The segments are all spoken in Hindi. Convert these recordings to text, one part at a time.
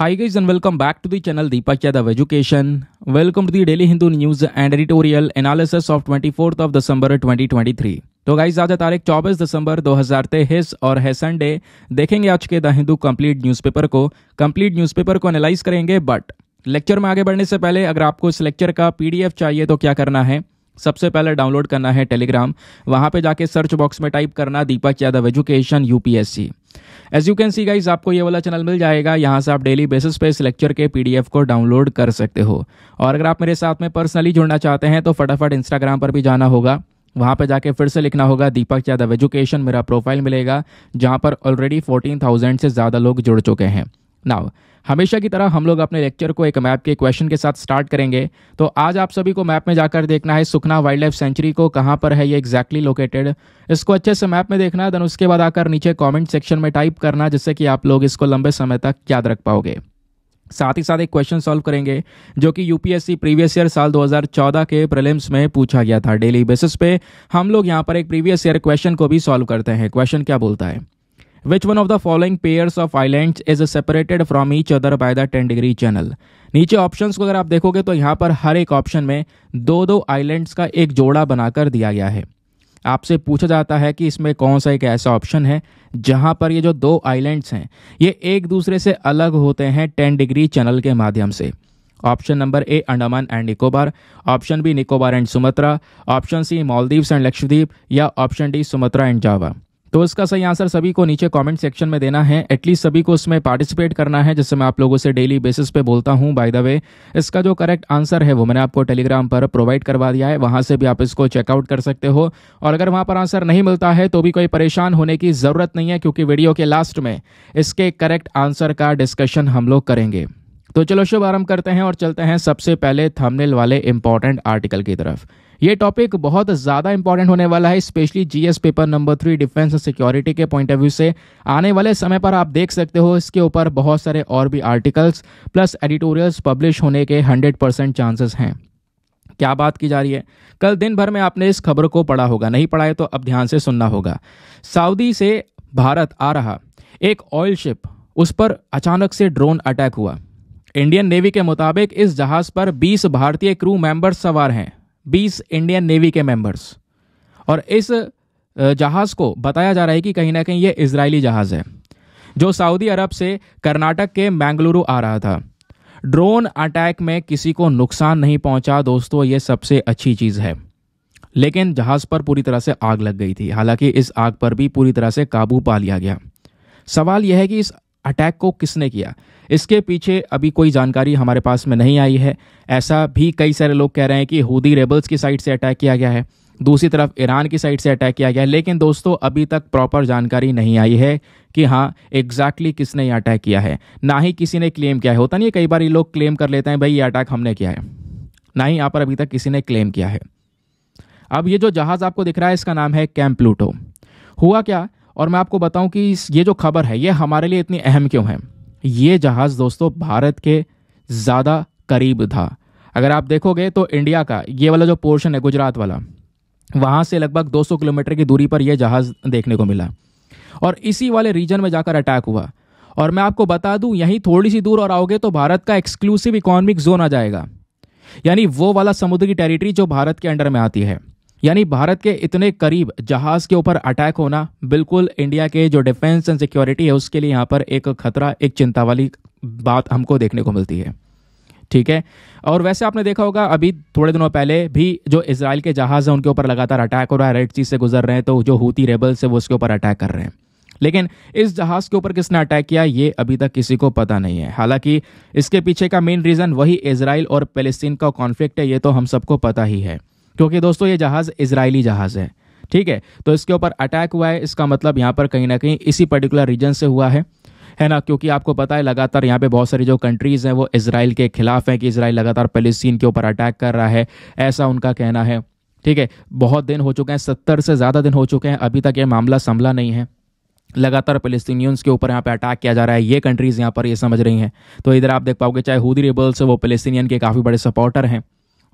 Hi guys and welcome back to the channel Deepak Yadav Education. Welcome to the Daily Hindu News and Editorial Analysis of 24th of December 2023. तो गाइज आज तारीख 24 दिसंबर 2023 और है संडे देखेंगे आज के द हिंदू कंप्लीट न्यूज़पेपर को कंप्लीट न्यूज़पेपर को एनालाइज करेंगे बट लेक्चर में आगे बढ़ने से पहले अगर आपको इस लेक्चर का पीडीएफ चाहिए तो क्या करना है सबसे पहले डाउनलोड करना है टेलीग्राम वहाँ पे जाके सर्च बॉक्स में टाइप करना Deepak Yadav education UPSC as you can see guys आपको ये वाला चैनल मिल जाएगा यहाँ से आप डेली बेसिस पे इस लेक्चर के पीडीएफ को डाउनलोड कर सकते हो और अगर आप मेरे साथ में पर्सनली जुड़ना चाहते हैं तो फटाफट इंस्टाग्राम पर भी जाना होगा वहाँ पर जाके फिर से लिखना होगा दीपक यादव एजुकेशन मेरा प्रोफाइल मिलेगा जहाँ पर ऑलरेडी 14,000 से ज़्यादा लोग जुड़ चुके हैं नाउ हमेशा की तरह हम लोग अपने लेक्चर को एक मैप के क्वेश्चन के साथ स्टार्ट करेंगे तो आज आप सभी को मैप में जाकर देखना है सुखना वाइल्ड लाइफ सेंचुरी को कहाँ पर है ये एग्जैक्टली लोकेटेड इसको अच्छे से मैप में देखना है देन उसके बाद आकर नीचे कमेंट सेक्शन में टाइप करना जिससे कि आप लोग इसको लंबे समय तक याद रख पाओगे साथ ही साथ एक क्वेश्चन सॉल्व करेंगे जो कि यूपीएससी प्रीवियस ईयर साल 2014 के प्रलिम्स में पूछा गया था डेली बेसिस पे हम लोग यहाँ पर एक प्रीवियस ईयर क्वेश्चन को भी सॉल्व करते हैं क्वेश्चन क्या बोलता है which one of the following pairs of island is separated from each other by the ten degree channel नीचे ऑप्शंस को अगर आप देखोगे तो यहाँ पर हर एक ऑप्शन में दो दो आइलैंड्स का एक जोड़ा बनाकर दिया गया है आपसे पूछा जाता है कि इसमें कौन सा एक ऐसा ऑप्शन है जहाँ पर ये जो दो आइलैंड्स हैं ये एक दूसरे से अलग होते हैं टेन डिग्री चैनल के माध्यम से option number A Andaman and Nicobar option B Nicobar and Sumatra option C Maldives and Lakshadweep या option D Sumatra and Java तो इसका सही आंसर सभी को नीचे कमेंट सेक्शन में देना है एटलीस्ट सभी को उसमें पार्टिसिपेट करना है जिससे मैं आप लोगों से डेली बेसिस पे बोलता हूँ बाय द वे इसका जो करेक्ट आंसर है वो मैंने आपको टेलीग्राम पर प्रोवाइड करवा दिया है वहाँ से भी आप इसको चेकआउट कर सकते हो और अगर वहाँ पर आंसर नहीं मिलता है तो भी कोई परेशान होने की ज़रूरत नहीं है क्योंकि वीडियो के लास्ट में इसके करेक्ट आंसर का डिस्कशन हम लोग करेंगे तो चलो शुभ आरम्भ करते हैं और चलते हैं सबसे पहले थमनिल वाले इंपॉर्टेंट आर्टिकल की तरफ ये टॉपिक बहुत ज़्यादा इंपॉर्टेंट होने वाला है specially GS paper number three defence security के पॉइंट ऑफ व्यू से आने वाले समय पर आप देख सकते हो इसके ऊपर बहुत सारे और भी आर्टिकल्स प्लस एडिटोरियल्स पब्लिश होने के हंड्रेड परसेंट चांसेस हैं क्या बात की जा रही है कल दिन भर में आपने इस खबर को पढ़ा होगा नहीं पढ़ा है तो अब ध्यान से सुनना होगा सऊदी से भारत आ रहा एक ऑयल शिप उस पर अचानक से ड्रोन अटैक हुआ इंडियन नेवी के मुताबिक इस जहाज पर 20 भारतीय क्रू मेंबर्स सवार हैं बीस इंडियन नेवी के मेंबर्स और इस जहाज़ को बताया जा रहा है कि कहीं ना कहीं ये इसराइली जहाज़ है जो सऊदी अरब से कर्नाटक के मैंगलुरु आ रहा था ड्रोन अटैक में किसी को नुकसान नहीं पहुंचा दोस्तों ये सबसे अच्छी चीज़ है लेकिन जहाज़ पर पूरी तरह से आग लग गई थी हालांकि इस आग पर भी पूरी तरह से काबू पा लिया गया सवाल यह है कि इस अटैक को किसने किया इसके पीछे अभी कोई जानकारी हमारे पास में नहीं आई है ऐसा भी कई सारे लोग कह रहे हैं कि हूदी रेबल्स की साइड से अटैक किया गया है दूसरी तरफ ईरान की साइड से अटैक किया गया है लेकिन दोस्तों अभी तक प्रॉपर जानकारी नहीं आई है कि हाँ एग्जैक्टली exactly किसने ये अटैक किया है ना ही किसी ने क्लेम किया है होता नहीं कई बार ये लोग क्लेम कर लेते हैं भाई ये अटैक हमने किया है ना ही यहाँ पर अभी तक किसी ने क्लेम किया है अब ये जो जहाज़ आपको दिख रहा है इसका नाम है कैम्प हुआ क्या और मैं आपको बताऊं कि ये जो खबर है ये हमारे लिए इतनी अहम क्यों है ये जहाज़ दोस्तों भारत के ज़्यादा करीब था अगर आप देखोगे तो इंडिया का ये वाला जो पोर्शन है गुजरात वाला वहाँ से लगभग 200 किलोमीटर की दूरी पर यह जहाज़ देखने को मिला और इसी वाले रीजन में जाकर अटैक हुआ और मैं आपको बता दूं यहीं थोड़ी सी दूर और आओगे तो भारत का एक्सक्लूसिव इकोनॉमिक जोन आ जाएगा यानी वो वाला समुद्री टेरिटरी जो भारत के अंडर में आती है यानी भारत के इतने करीब जहाज के ऊपर अटैक होना बिल्कुल इंडिया के जो डिफेंस एंड सिक्योरिटी है उसके लिए यहाँ पर एक खतरा एक चिंता वाली बात हमको देखने को मिलती है ठीक है और वैसे आपने देखा होगा अभी थोड़े दिनों पहले भी जो इसराइल के जहाज़ हैं उनके ऊपर लगातार अटैक हो रहा है रेड सी से गुजर रहे हैं तो जो हूती रेबल्स है वो उसके ऊपर अटैक कर रहे हैं लेकिन इस जहाज के ऊपर किसने अटैक किया ये अभी तक किसी को पता नहीं है हालांकि इसके पीछे का मेन रीज़न वही इसराइल और पैलेस्टीन का कॉन्फ्लिक्ट है ये तो हम सबको पता ही है क्योंकि दोस्तों ये जहाज़ इसराइली जहाज़ है ठीक है तो इसके ऊपर अटैक हुआ है इसका मतलब यहाँ पर कहीं ना कहीं इसी पर्टिकुलर रीजन से हुआ है है ना क्योंकि आपको पता है लगातार यहाँ पे बहुत सारी जो कंट्रीज़ हैं वो इसराइल के खिलाफ हैं कि इसराइल लगातार पेलिस्तीन के ऊपर अटैक कर रहा है ऐसा उनका कहना है ठीक है बहुत दिन हो चुके हैं सत्तर से ज़्यादा दिन हो चुके हैं अभी तक ये मामला संभला नहीं है लगातार पेलेस्तीनियंस के ऊपर यहाँ पे अटैक किया जा रहा है ये कंट्रीज़ यहाँ पर ये समझ रही हैं तो इधर आप देख पाओगे चाहे हुदी रेबल्स वो पेलेस्तीनियन के काफ़ी बड़े सपोर्टर हैं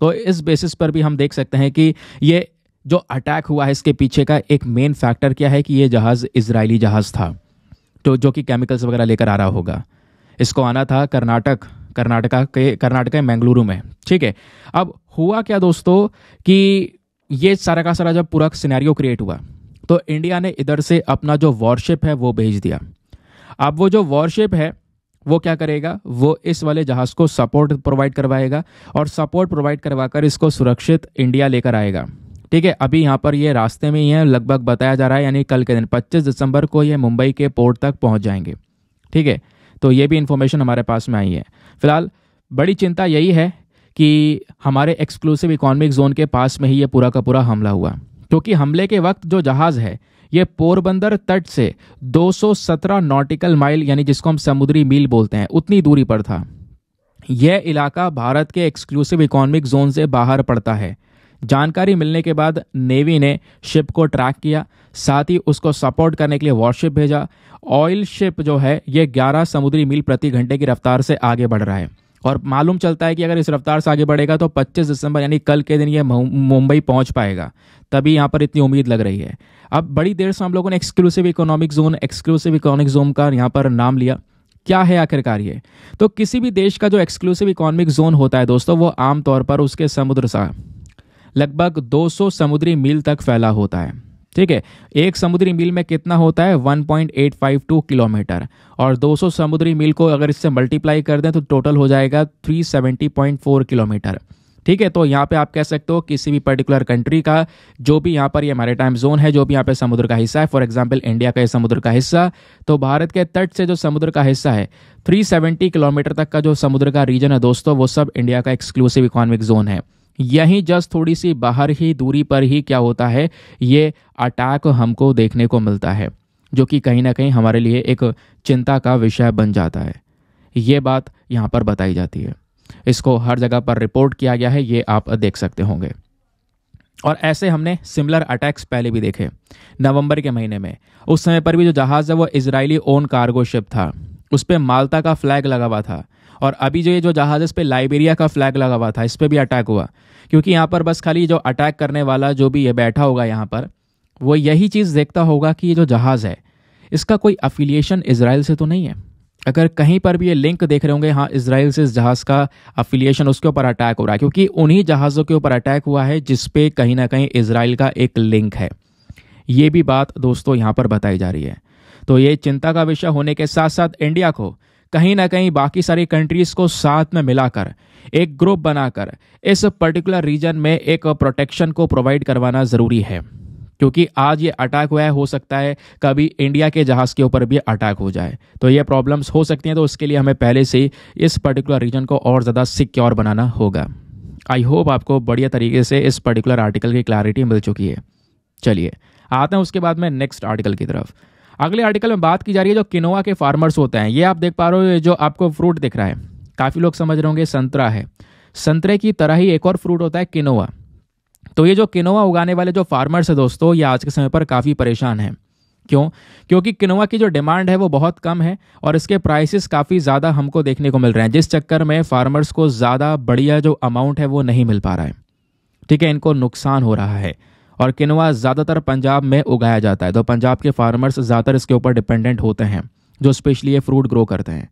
तो इस बेसिस पर भी हम देख सकते हैं कि ये जो अटैक हुआ है इसके पीछे का एक मेन फैक्टर क्या है कि ये जहाज़ इसराइली जहाज़ था तो जो कि केमिकल्स वगैरह लेकर आ रहा होगा इसको आना था कर्नाटक कर्नाटका के कर्नाटक के मैंगलुरु में ठीक है अब हुआ क्या दोस्तों कि ये सारा का सारा जब पूरा सिनेरियो क्रिएट हुआ तो इंडिया ने इधर से अपना जो वॉरशिप है वो भेज दिया अब वो जो वॉरशिप है वो क्या करेगा वो इस वाले जहाज़ को सपोर्ट प्रोवाइड करवाएगा और सपोर्ट प्रोवाइड करवाकर इसको सुरक्षित इंडिया लेकर आएगा ठीक है अभी यहाँ पर ये रास्ते में ही है लगभग बताया जा रहा है यानी कल के दिन 25 दिसंबर को ये मुंबई के पोर्ट तक पहुँच जाएंगे ठीक है तो ये भी इन्फॉर्मेशन हमारे पास में आई है फिलहाल बड़ी चिंता यही है कि हमारे एक्सक्लूसिव इकोनॉमिक जोन के पास में ही ये पूरा का पूरा हमला हुआ क्योंकि हमले के वक्त जो जहाज़ है ये पोरबंदर तट से 217 नॉटिकल माइल यानी जिसको हम समुद्री मील बोलते हैं उतनी दूरी पर था यह इलाका भारत के एक्सक्लूसिव इकोनॉमिक जोन से बाहर पड़ता है जानकारी मिलने के बाद नेवी ने शिप को ट्रैक किया साथ ही उसको सपोर्ट करने के लिए वॉरशिप भेजा ऑयल शिप जो है ये 11 समुद्री मील प्रति घंटे की रफ्तार से आगे बढ़ रहा है और मालूम चलता है कि अगर इस रफ्तार से आगे बढ़ेगा तो 25 दिसंबर यानी कल के दिन ये मुंबई पहुंच पाएगा तभी यहाँ पर इतनी उम्मीद लग रही है अब बड़ी देर से हम लोगों ने exclusive economic zone exclusive economic zone का यहाँ पर नाम लिया क्या है आखिरकार ये तो किसी भी देश का जो एक्सक्लूसिव इकोनॉमिक जोन होता है दोस्तों वो आमतौर पर उसके समुद्र सा लगभग 200 समुद्री मील तक फैला होता है ठीक है एक समुद्री मील में कितना होता है 1.852 किलोमीटर और 200 समुद्री मील को अगर इससे मल्टीप्लाई कर दें तो टोटल हो जाएगा 370.4 किलोमीटर ठीक है तो यहाँ पे आप कह सकते हो किसी भी पर्टिकुलर कंट्री का जो भी यहाँ पर ये यह मैरिटाइम जोन है जो भी यहाँ पे समुद्र का हिस्सा है फॉर एग्जाम्पल इंडिया का ये समुद्र का हिस्सा तो भारत के तट से जो समुद्र का हिस्सा है 370 किलोमीटर तक का जो समुद्र का रीजन है दोस्तों वो सब इंडिया का एक्सक्लूसिव इकोनॉमिक जोन है यहीं जस्ट थोड़ी सी बाहर ही दूरी पर ही क्या होता है ये अटैक हमको देखने को मिलता है जो कि कहीं ना कहीं हमारे लिए एक चिंता का विषय बन जाता है ये बात यहाँ पर बताई जाती है इसको हर जगह पर रिपोर्ट किया गया है ये आप देख सकते होंगे और ऐसे हमने सिमिलर अटैक्स पहले भी देखे नवंबर के महीने में उस समय पर भी जो जहाज़ है वो इसराइली ओन कार्गोशिप था उस पर माल्टा का फ्लैग लगा हुआ था और अभी जो ये जो जहाज़ इस पर लाइबेरिया का फ्लैग लगा हुआ था इस पर भी अटैक हुआ क्योंकि यहाँ पर बस खाली जो अटैक करने वाला जो भी ये बैठा होगा यहाँ पर वो यही चीज़ देखता होगा कि ये जो जहाज़ है इसका कोई अफिलिएशन इसराइल से तो नहीं है अगर कहीं पर भी ये लिंक देख रहे होंगे हाँ इसराइल से इस जहाज़ का अफिलिएशन उसके ऊपर अटैक हो रहा है क्योंकि उन्हीं जहाज़ों के ऊपर अटैक हुआ है जिसपे कहीं ना कहीं इसराइल का एक लिंक है ये भी बात दोस्तों यहाँ पर बताई जा रही है तो ये चिंता का विषय होने के साथ साथ इंडिया को कहीं ना कहीं बाकी सारी कंट्रीज को साथ में मिलाकर एक ग्रुप बनाकर इस पर्टिकुलर रीजन में एक प्रोटेक्शन को प्रोवाइड करवाना ज़रूरी है क्योंकि आज ये अटैक हुआ है हो सकता है कभी इंडिया के जहाज़ के ऊपर भी अटैक हो जाए तो ये प्रॉब्लम्स हो सकती हैं तो उसके लिए हमें पहले से ही इस पर्टिकुलर रीजन को और ज़्यादा सिक्योर बनाना होगा आई होप आपको बढ़िया तरीके से इस पर्टिकुलर आर्टिकल की क्लैरिटी मिल चुकी है चलिए आते हैं उसके बाद में नेक्स्ट आर्टिकल की तरफ अगले आर्टिकल में बात की जा रही है जो किनोवा के फार्मर्स होते हैं ये आप देख पा रहे हो जो आपको फ्रूट दिख रहा है काफ़ी लोग समझ रहे होंगे संतरा है संतरे की तरह ही एक और फ्रूट होता है किनोवा तो ये जो किनोवा उगाने वाले जो फार्मर्स हैं दोस्तों ये आज के समय पर काफ़ी परेशान हैं क्यों क्योंकि किनोवा की जो डिमांड है वो बहुत कम है और इसके प्राइसेस काफ़ी ज़्यादा हमको देखने को मिल रहे हैं जिस चक्कर में फार्मर्स को ज़्यादा बढ़िया जो अमाउंट है वो नहीं मिल पा रहा है ठीक है इनको नुकसान हो रहा है और किनवा ज़्यादातर पंजाब में उगाया जाता है तो पंजाब के फार्मर्स ज़्यादातर इसके ऊपर डिपेंडेंट होते हैं जो स्पेशली ये फ्रूट ग्रो करते हैं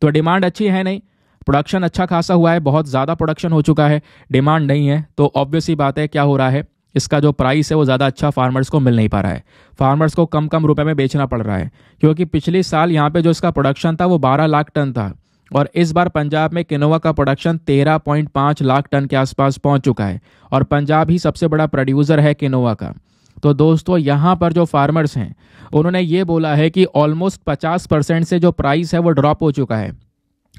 तो डिमांड अच्छी है नहीं प्रोडक्शन अच्छा खासा हुआ है बहुत ज़्यादा प्रोडक्शन हो चुका है डिमांड नहीं है तो ऑब्वियसली बात है क्या हो रहा है इसका जो प्राइस है वो ज़्यादा अच्छा फार्मर्स को मिल नहीं पा रहा है फार्मर्स को कम कम रुपए में बेचना पड़ रहा है क्योंकि पिछले साल यहाँ पे जो इसका प्रोडक्शन था वो 12 लाख टन था और इस बार पंजाब में किनोवा का प्रोडक्शन 13.5 लाख टन के आसपास पहुंच चुका है और पंजाब ही सबसे बड़ा प्रोड्यूसर है किनोवा का तो दोस्तों यहाँ पर जो फार्मर्स हैं उन्होंने ये बोला है कि ऑलमोस्ट 50 परसेंट से जो प्राइस है वो ड्रॉप हो चुका है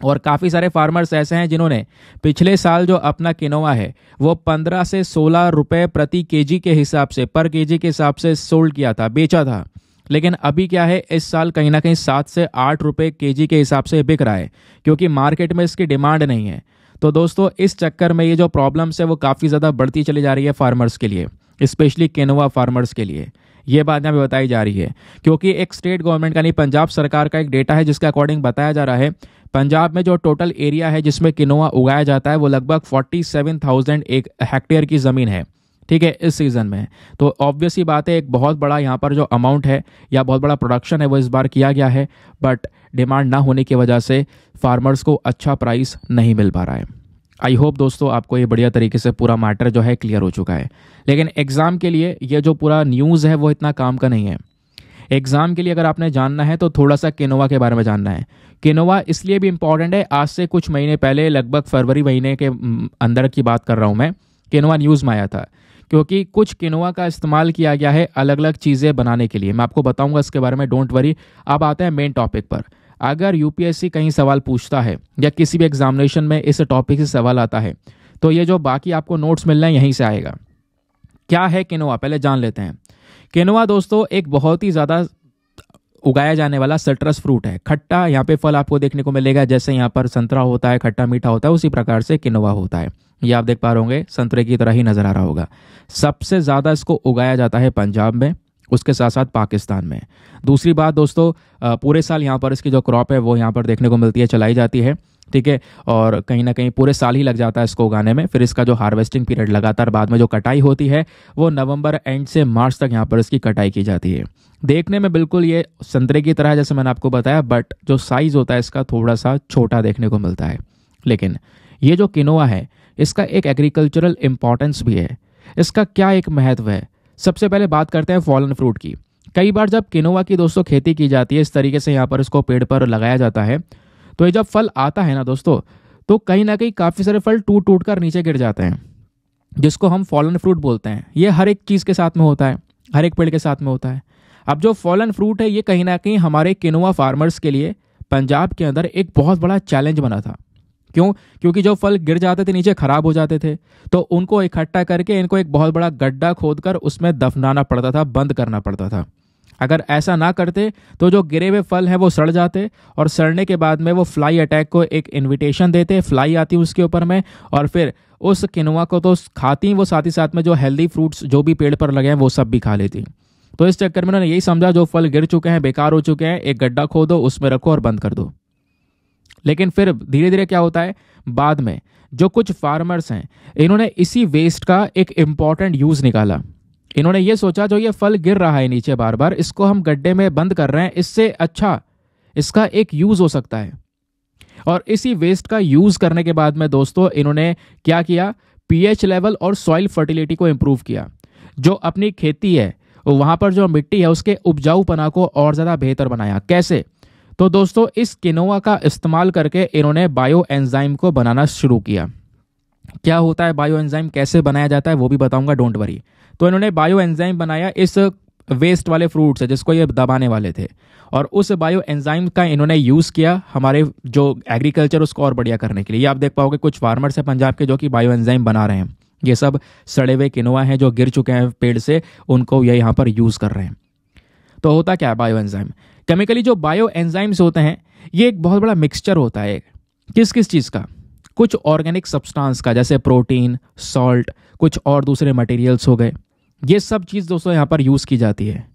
और काफ़ी सारे फार्मर्स ऐसे हैं जिन्होंने पिछले साल जो अपना किनोवा है वो 15 से 16 रुपए प्रति केजी के हिसाब से पर केजी के हिसाब से सोल्ड किया था बेचा था लेकिन अभी क्या है इस साल कहीं ना कहीं सात से आठ रुपये के जी के हिसाब से बिक रहा है क्योंकि मार्केट में इसकी डिमांड नहीं है तो दोस्तों इस चक्कर में ये जो प्रॉब्लम्स है वो काफ़ी ज़्यादा बढ़ती चली जा रही है फार्मर्स के लिए स्पेशली केनोवा फार्मर्स के लिए ये बात यहाँ पर बताई जा रही है क्योंकि एक स्टेट गवर्नमेंट का नहीं पंजाब सरकार का एक डेटा है जिसके अकॉर्डिंग बताया जा रहा है पंजाब में जो टोटल एरिया है जिसमें किनोवा उगाया जाता है वो लगभग 47,000 एक हेक्टेयर की ज़मीन है ठीक है इस सीज़न में तो ऑब्वियसली बात है एक बहुत बड़ा यहाँ पर जो अमाउंट है या बहुत बड़ा प्रोडक्शन है वो इस बार किया गया है बट डिमांड ना होने की वजह से फार्मर्स को अच्छा प्राइस नहीं मिल पा रहा है आई होप दोस्तों आपको ये बढ़िया तरीके से पूरा मैटर जो है क्लियर हो चुका है लेकिन एग्ज़ाम के लिए ये जो पूरा न्यूज़ है वो इतना काम का नहीं है एग्ज़ाम के लिए अगर आपने जानना है तो थोड़ा सा केनोवा के बारे में जानना है केनोवा इसलिए भी इम्पॉर्टेंट है आज से कुछ महीने पहले लगभग फरवरी महीने के अंदर की बात कर रहा हूँ मैं केनोवा न्यूज़ में आया था क्योंकि कुछ किनोआ का इस्तेमाल किया गया है अलग अलग चीज़ें बनाने के लिए मैं आपको बताऊंगा इसके बारे में डोंट वरी अब आते हैं मेन टॉपिक पर अगर यूपीएससी कहीं सवाल पूछता है या किसी भी एग्जामिनेशन में इस टॉपिक से सवाल आता है तो ये जो बाकी आपको नोट्स मिल रहे हैं यहीं से आएगा क्या है किनोआ पहले जान लेते हैं किनोआ दोस्तों एक बहुत ही ज़्यादा उगाया जाने वाला सट्रस फ्रूट है खट्टा यहाँ पे फल आपको देखने को मिलेगा जैसे यहाँ पर संतरा होता है खट्टा मीठा होता है उसी प्रकार से किनोवा होता है ये आप देख पा रहे होंगे संतरे की तरह ही नजर आ रहा होगा सबसे ज़्यादा इसको उगाया जाता है पंजाब में उसके साथ साथ पाकिस्तान में दूसरी बात दोस्तों पूरे साल यहाँ पर इसकी जो क्रॉप है वो यहाँ पर देखने को मिलती है चलाई जाती है ठीक है और कहीं ना कहीं पूरे साल ही लग जाता है इसको उगाने में फिर इसका जो हार्वेस्टिंग पीरियड लगातार बाद में जो कटाई होती है वो नवंबर एंड से मार्च तक यहाँ पर इसकी कटाई की जाती है देखने में बिल्कुल ये संतरे की तरह जैसे मैंने आपको बताया बट जो साइज़ होता है इसका थोड़ा सा छोटा देखने को मिलता है लेकिन ये जो किनोआ है इसका एक एग्रीकल्चरल इम्पॉर्टेंस भी है इसका क्या एक महत्व है सबसे पहले बात करते हैं फॉलन फ्रूट की कई बार जब किनोवा की दोस्तों खेती की जाती है इस तरीके से यहाँ पर उसको पेड़ पर लगाया जाता है तो ये जब फल आता है ना दोस्तों तो कहीं ना कहीं काफ़ी सारे फल टूट टूट कर नीचे गिर जाते हैं जिसको हम फॉलन फ्रूट बोलते हैं ये हर एक चीज़ के साथ में होता है हर एक पेड़ के साथ में होता है अब जो फॉलन फ्रूट है ये कहीं ना कहीं हमारे किनोवा फार्मर्स के लिए पंजाब के अंदर एक बहुत बड़ा चैलेंज बना था क्यों क्योंकि जो फल गिर जाते थे नीचे खराब हो जाते थे तो उनको इकट्ठा करके इनको एक बहुत बड़ा गड्ढा कर उसमें दफनाना पड़ता था बंद करना पड़ता था अगर ऐसा ना करते तो जो गिरे हुए फल हैं वो सड़ जाते और सड़ने के बाद में वो फ्लाई अटैक को एक इनविटेशन देते फ्लाई आती उसके ऊपर में और फिर उस किनुआ को तो खाती वो साथ ही साथ में जो हेल्दी फ्रूट्स जो भी पेड़ पर लगे हैं वो सब भी खा लेती तो इस चक्कर में उन्होंने यही समझा जो फल गिर चुके हैं बेकार हो चुके हैं एक गड्ढा खोदो उसमें रखो और बंद कर दो लेकिन फिर धीरे धीरे क्या होता है बाद में जो कुछ फार्मर्स हैं इन्होंने इसी वेस्ट का एक इम्पॉर्टेंट यूज़ निकाला इन्होंने ये सोचा जो ये फल गिर रहा है नीचे बार बार इसको हम गड्ढे में बंद कर रहे हैं इससे अच्छा इसका एक यूज़ हो सकता है और इसी वेस्ट का यूज़ करने के बाद में दोस्तों इन्होंने क्या किया पीएच लेवल और सॉइल फर्टिलिटी को इम्प्रूव किया जो अपनी खेती है वहाँ पर जो मिट्टी है उसके उपजाऊपना को और ज़्यादा बेहतर बनाया कैसे तो दोस्तों इस किनोवा का इस्तेमाल करके इन्होंने बायो एंजाइम को बनाना शुरू किया क्या होता है बायो एंजाइम कैसे बनाया जाता है वो भी बताऊंगा डोंट वरी तो इन्होंने बायो एंजाइम बनाया इस वेस्ट वाले फ्रूट से जिसको ये दबाने वाले थे और उस बायो एंजाइम का इन्होंने यूज़ किया हमारे जो एग्रीकल्चर उसको और बढ़िया करने के लिए आप देख पाओगे कुछ फार्मर्स हैं पंजाब के जो कि बायो एंजाइम बना रहे हैं ये सब सड़े हुए किनोआ हैं जो गिर चुके हैं पेड़ से उनको ये यहाँ पर यूज़ कर रहे हैं तो होता क्या है बायो एंजाइम केमिकली जो बायो एंजाइम्स होते हैं ये एक बहुत बड़ा मिक्सचर होता है किस किस चीज़ का कुछ ऑर्गेनिक सब्सटेंस का जैसे प्रोटीन सॉल्ट कुछ और दूसरे मटेरियल्स हो गए ये सब चीज़ दोस्तों यहाँ पर यूज़ की जाती है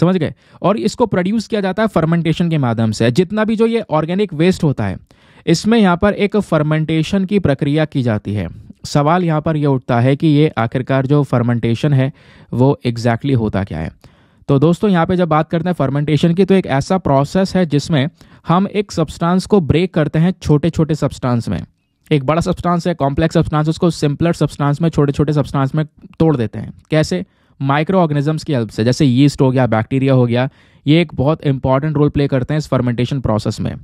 समझ गए और इसको प्रोड्यूस किया जाता है फर्मेंटेशन के माध्यम से जितना भी जो ये ऑर्गेनिक वेस्ट होता है इसमें यहाँ पर एक फर्मेंटेशन की प्रक्रिया की जाती है सवाल यहाँ पर यह उठता है कि ये आखिरकार जो फर्मेंटेशन है वो एग्जैक्टली exactly होता क्या है तो दोस्तों यहाँ पे जब बात करते हैं फर्मेंटेशन की तो एक ऐसा प्रोसेस है जिसमें हम एक सब्सटेंस को ब्रेक करते हैं छोटे छोटे सब्सटेंस में एक बड़ा सब्सटेंस है कॉम्प्लेक्स सब्सटेंस उसको सिंपलर सब्सटेंस में छोटे छोटे सब्सटेंस में तोड़ देते हैं कैसे माइक्रो ऑर्गेनिजम्स की हेल्प से जैसे यीस्ट हो गया बैक्टीरिया हो गया ये एक बहुत इंपॉर्टेंट रोल प्ले करते हैं इस फर्मेंटेशन प्रोसेस में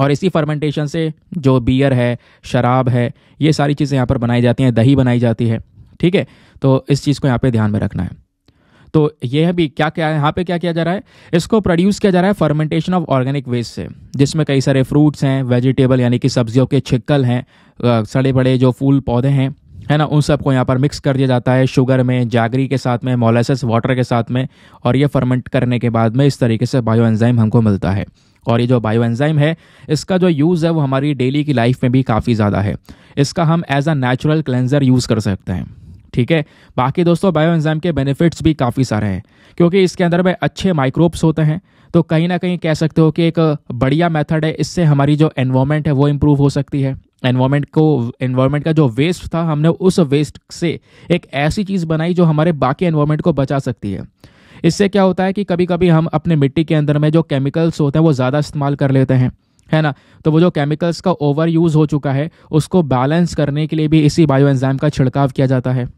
और इसी फर्मेंटेशन से जो बियर है शराब है ये सारी चीज़ें यहाँ पर बनाई जाती हैं दही बनाई जाती है ठीक है तो इस चीज़ को यहाँ पे ध्यान में रखना है तो है भी क्या क्या यहाँ पे क्या किया जा रहा है इसको प्रोड्यूस किया जा रहा है फर्मेंटेशन ऑफ ऑर्गेनिक वेस्ट से जिसमें कई सारे फ्रूट्स हैं वेजिटेबल यानी कि सब्जियों के छिक्कल हैं सड़े बड़े जो फूल पौधे हैं है ना उन सबको यहाँ पर मिक्स कर दिया जाता है शुगर में जागरी के साथ में मोलासस वाटर के साथ में और ये फर्मेंट करने के बाद में इस तरीके से बायो एंजाइम हमको मिलता है और ये जो बायो एंजाइम है इसका जो यूज़ है वो हमारी डेली की लाइफ में भी काफ़ी ज़्यादा है इसका हम as a natural cleanser use कर सकते हैं ठीक है बाकी दोस्तों बायो एंजाइम के बेनिफिट्स भी काफ़ी सारे हैं क्योंकि इसके अंदर में अच्छे माइक्रोब्स होते हैं तो कहीं ना कहीं कह सकते हो कि एक बढ़िया मेथड है इससे हमारी जो एनवायरमेंट है वो इम्प्रूव हो सकती है एनवायरमेंट को एनवायरमेंट का जो वेस्ट था हमने उस वेस्ट से एक ऐसी चीज़ बनाई जो हमारे बाकी एनवायरमेंट को बचा सकती है इससे क्या होता है कि कभी कभी हम अपने मिट्टी के अंदर में जो केमिकल्स होते हैं वो ज़्यादा इस्तेमाल कर लेते हैं है ना तो वो जो केमिकल्स का ओवर यूज़ हो चुका है उसको बैलेंस करने के लिए भी इसी बायो एंजाइम का छिड़काव किया जाता है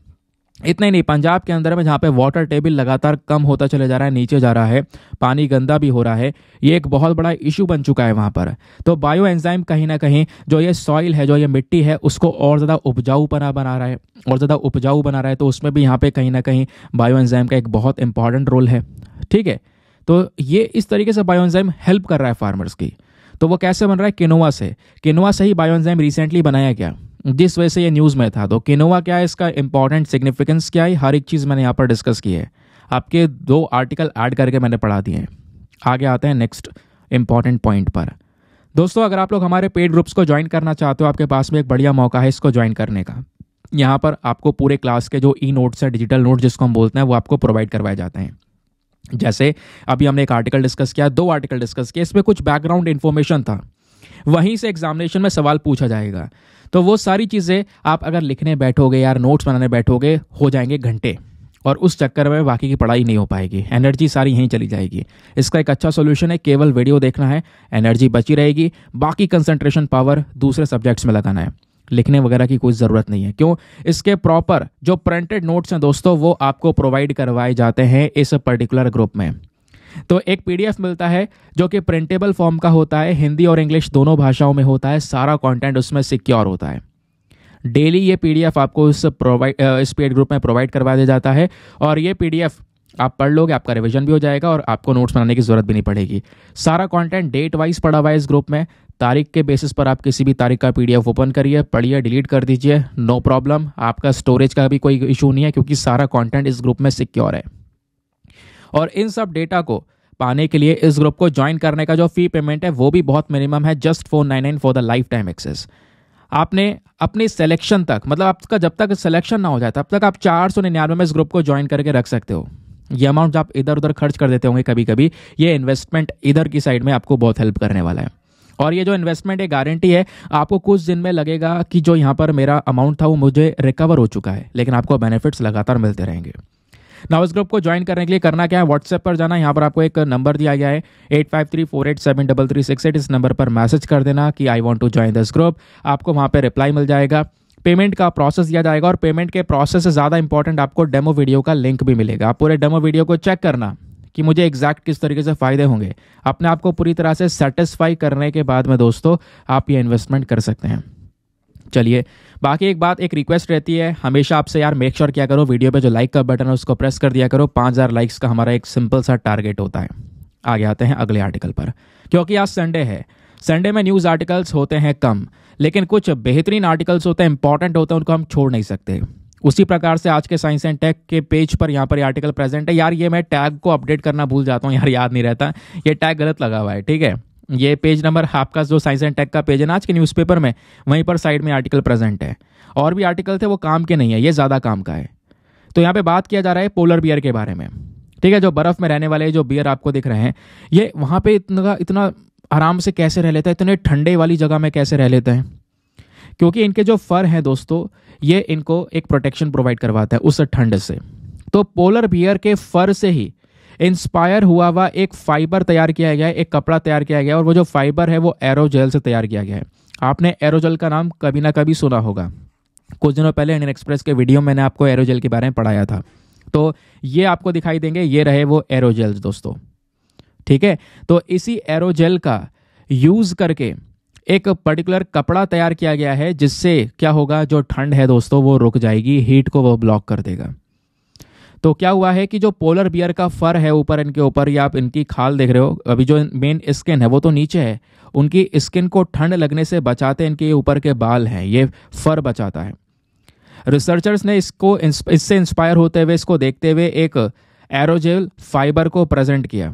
इतना ही नहीं पंजाब के अंदर में जहाँ पे वाटर टेबल लगातार कम होता चले जा रहा है नीचे जा रहा है पानी गंदा भी हो रहा है ये एक बहुत बड़ा इशू बन चुका है वहाँ पर तो बायो एंजाइम कहीं ना कहीं जो ये सॉइल है जो ये मिट्टी है उसको और ज़्यादा उपजाऊ बना बना रहा है और ज़्यादा उपजाऊ बना रहा है तो उसमें भी यहाँ पर कहीं ना कहीं बायो एंजाइम का एक बहुत इंपॉर्टेंट रोल है ठीक है तो ये इस तरीके से बायो एंजाइम हेल्प कर रहा है फार्मर्स की तो वो कैसे बन रहा है किनोवा से किनोवा से ही बायो एंजाइम रिसेंटली बनाया गया जिस वजह से ये न्यूज़ में था तो किनोवा क्या है इसका इंपॉर्टेंट सिग्निफिकेंस क्या है हर एक चीज़ मैंने यहाँ पर डिस्कस की है आपके दो आर्टिकल ऐड करके मैंने पढ़ा दिए हैं आगे आते हैं नेक्स्ट इंपॉर्टेंट पॉइंट पर दोस्तों अगर आप लोग हमारे पेड ग्रुप्स को ज्वाइन करना चाहते हो आपके पास में एक बढ़िया मौका है इसको ज्वाइन करने का यहाँ पर आपको पूरे क्लास के जो ई नोट्स हैं डिजिटल नोट्स जिसको हम बोलते हैं वो आपको प्रोवाइड करवाए जाते हैं जैसे अभी हमने एक आर्टिकल डिस्कस किया दो आर्टिकल डिस्कस किए इसमें कुछ बैकग्राउंड इन्फॉर्मेशन था वहीं से एग्जामिनेशन में सवाल पूछा जाएगा तो वो सारी चीज़ें आप अगर लिखने बैठोगे यार नोट्स बनाने बैठोगे हो जाएंगे घंटे और उस चक्कर में बाकी की पढ़ाई नहीं हो पाएगी एनर्जी सारी यहीं चली जाएगी इसका एक अच्छा सोल्यूशन है केवल वीडियो देखना है एनर्जी बची रहेगी बाकी कंसंट्रेशन पावर दूसरे सब्जेक्ट्स में लगाना है लिखने वगैरह की कोई ज़रूरत नहीं है क्यों इसके प्रॉपर जो प्रिंटेड नोट्स हैं दोस्तों वो आपको प्रोवाइड करवाए जाते हैं इस पर्टिकुलर ग्रुप में तो एक पीडीएफ मिलता है जो कि प्रिंटेबल फॉर्म का होता है हिंदी और इंग्लिश दोनों भाषाओं में होता है सारा कंटेंट उसमें सिक्योर होता है डेली ये पीडीएफ आपको इस प्रोवाइड इस पेड ग्रुप में प्रोवाइड करवा दिया जाता है और ये पीडीएफ आप पढ़ लोगे आपका रिवीजन भी हो जाएगा और आपको नोट्स बनाने की ज़रूरत भी नहीं पड़ेगी सारा कंटेंट डेट वाइज पड़ा हुआ है इस ग्रुप में तारीख के बेसिस पर आप किसी भी तारीख का पीडीएफ ओपन करिए पढ़िए डिलीट कर दीजिए नो प्रॉब्लम आपका स्टोरेज का भी कोई इशू नहीं है क्योंकि सारा कंटेंट इस ग्रुप में सिक्योर है और इन सब डेटा को पाने के लिए इस ग्रुप को ज्वाइन करने का जो फी पेमेंट है वो भी बहुत मिनिमम है just four nine nine for the lifetime access आपने अपनी सिलेक्शन तक मतलब आपका जब तक सिलेक्शन ना हो जाए तब तक आप चार सौ निन्यानवे में इस ग्रुप को ज्वाइन करके रख सकते हो ये अमाउंट आप इधर उधर खर्च कर देते होंगे कभी कभी ये इन्वेस्टमेंट इधर की साइड में आपको बहुत हेल्प करने वाला है और ये जो इन्वेस्टमेंट है गारंटी है आपको कुछ दिन में लगेगा कि जो यहाँ पर मेरा अमाउंट था वो मुझे रिकवर हो चुका है लेकिन आपको बेनिफिट्स लगातार मिलते रहेंगे नाउ इस ग्रुप को ज्वाइन करने के लिए करना क्या है व्हाट्सएप पर जाना यहाँ पर आपको एक नंबर दिया गया है eight five three four eight seven double three six eight इस नंबर पर मैसेज कर देना कि I want to join this group आपको वहाँ पर रिप्लाई मिल जाएगा पेमेंट का प्रोसेस दिया जाएगा और पेमेंट के प्रोसेस से ज़्यादा इंपॉर्टेंट आपको डेमो वीडियो का लिंक भी मिलेगा आप पूरे डेमो वीडियो को चेक करना कि मुझे एग्जैक्ट किस तरीके से फ़ायदे होंगे अपने आप को पूरी तरह से सेटिस्फाई करने के बाद में दोस्तों आप ये इन्वेस्टमेंट कर सकते हैं चलिए बाकी एक बात एक रिक्वेस्ट रहती है हमेशा आपसे यार मेक श्योर sure किया करो वीडियो पे जो लाइक का बटन है उसको प्रेस कर दिया करो पाँच हज़ार लाइक्स का हमारा एक सिंपल सा टारगेट होता है आगे आते हैं अगले आर्टिकल पर क्योंकि आज संडे है संडे में न्यूज़ आर्टिकल्स होते हैं कम लेकिन कुछ बेहतरीन आर्टिकल्स होते हैं इंपॉर्टेंट होते हैं उनको हम छोड़ नहीं सकते उसी प्रकार से आज के साइंस एंड टेक के पेज पर यहाँ पर ये आर्टिकल प्रेजेंट है यार ये मैं टैग को अपडेट करना भूल जाता हूँ यार याद नहीं रहता ये टैग गलत लगा हुआ है ठीक है ये पेज नंबर आपका जो साइंस एंड टेक का पेज है ना आज के न्यूज़पेपर में वहीं पर साइड में आर्टिकल प्रेजेंट है और भी आर्टिकल थे वो काम के नहीं है ये ज़्यादा काम का है तो यहाँ पे बात किया जा रहा है पोलर बियर के बारे में ठीक है जो बर्फ़ में रहने वाले जो बियर आपको दिख रहे हैं ये वहाँ पर इतना इतना आराम से कैसे रह लेता है इतने ठंडे वाली जगह में कैसे रह लेते हैं क्योंकि इनके जो फर हैं दोस्तों ये इनको एक प्रोटेक्शन प्रोवाइड करवाता है उस ठंड से तो पोलर बियर के फर से ही इंस्पायर हुआ हुआ एक फाइबर तैयार किया गया है एक कपड़ा तैयार किया गया है और वो जो फाइबर है वो एरोजेल से तैयार किया गया है आपने एरोजेल का नाम कभी ना कभी सुना होगा कुछ दिनों पहले इंडियन एक्सप्रेस के वीडियो में मैंने आपको एरोजेल के बारे में पढ़ाया था तो ये आपको दिखाई देंगे ये रहे वो एरोजेल्स दोस्तों ठीक है तो इसी एरोजेल का यूज़ करके एक पर्टिकुलर कपड़ा तैयार किया गया है जिससे क्या होगा जो ठंड है दोस्तों वो रुक जाएगी हीट को वो ब्लॉक कर देगा तो क्या हुआ है कि जो पोलर बियर का फर है ऊपर इनके ऊपर या आप इनकी खाल देख रहे हो अभी जो मेन स्किन है वो तो नीचे है उनकी स्किन को ठंड लगने से बचाते इनके ऊपर के बाल हैं ये फर बचाता है रिसर्चर्स ने इसको इससे इंस्पायर होते हुए इसको देखते हुए एक एरोजेल फाइबर को प्रेजेंट किया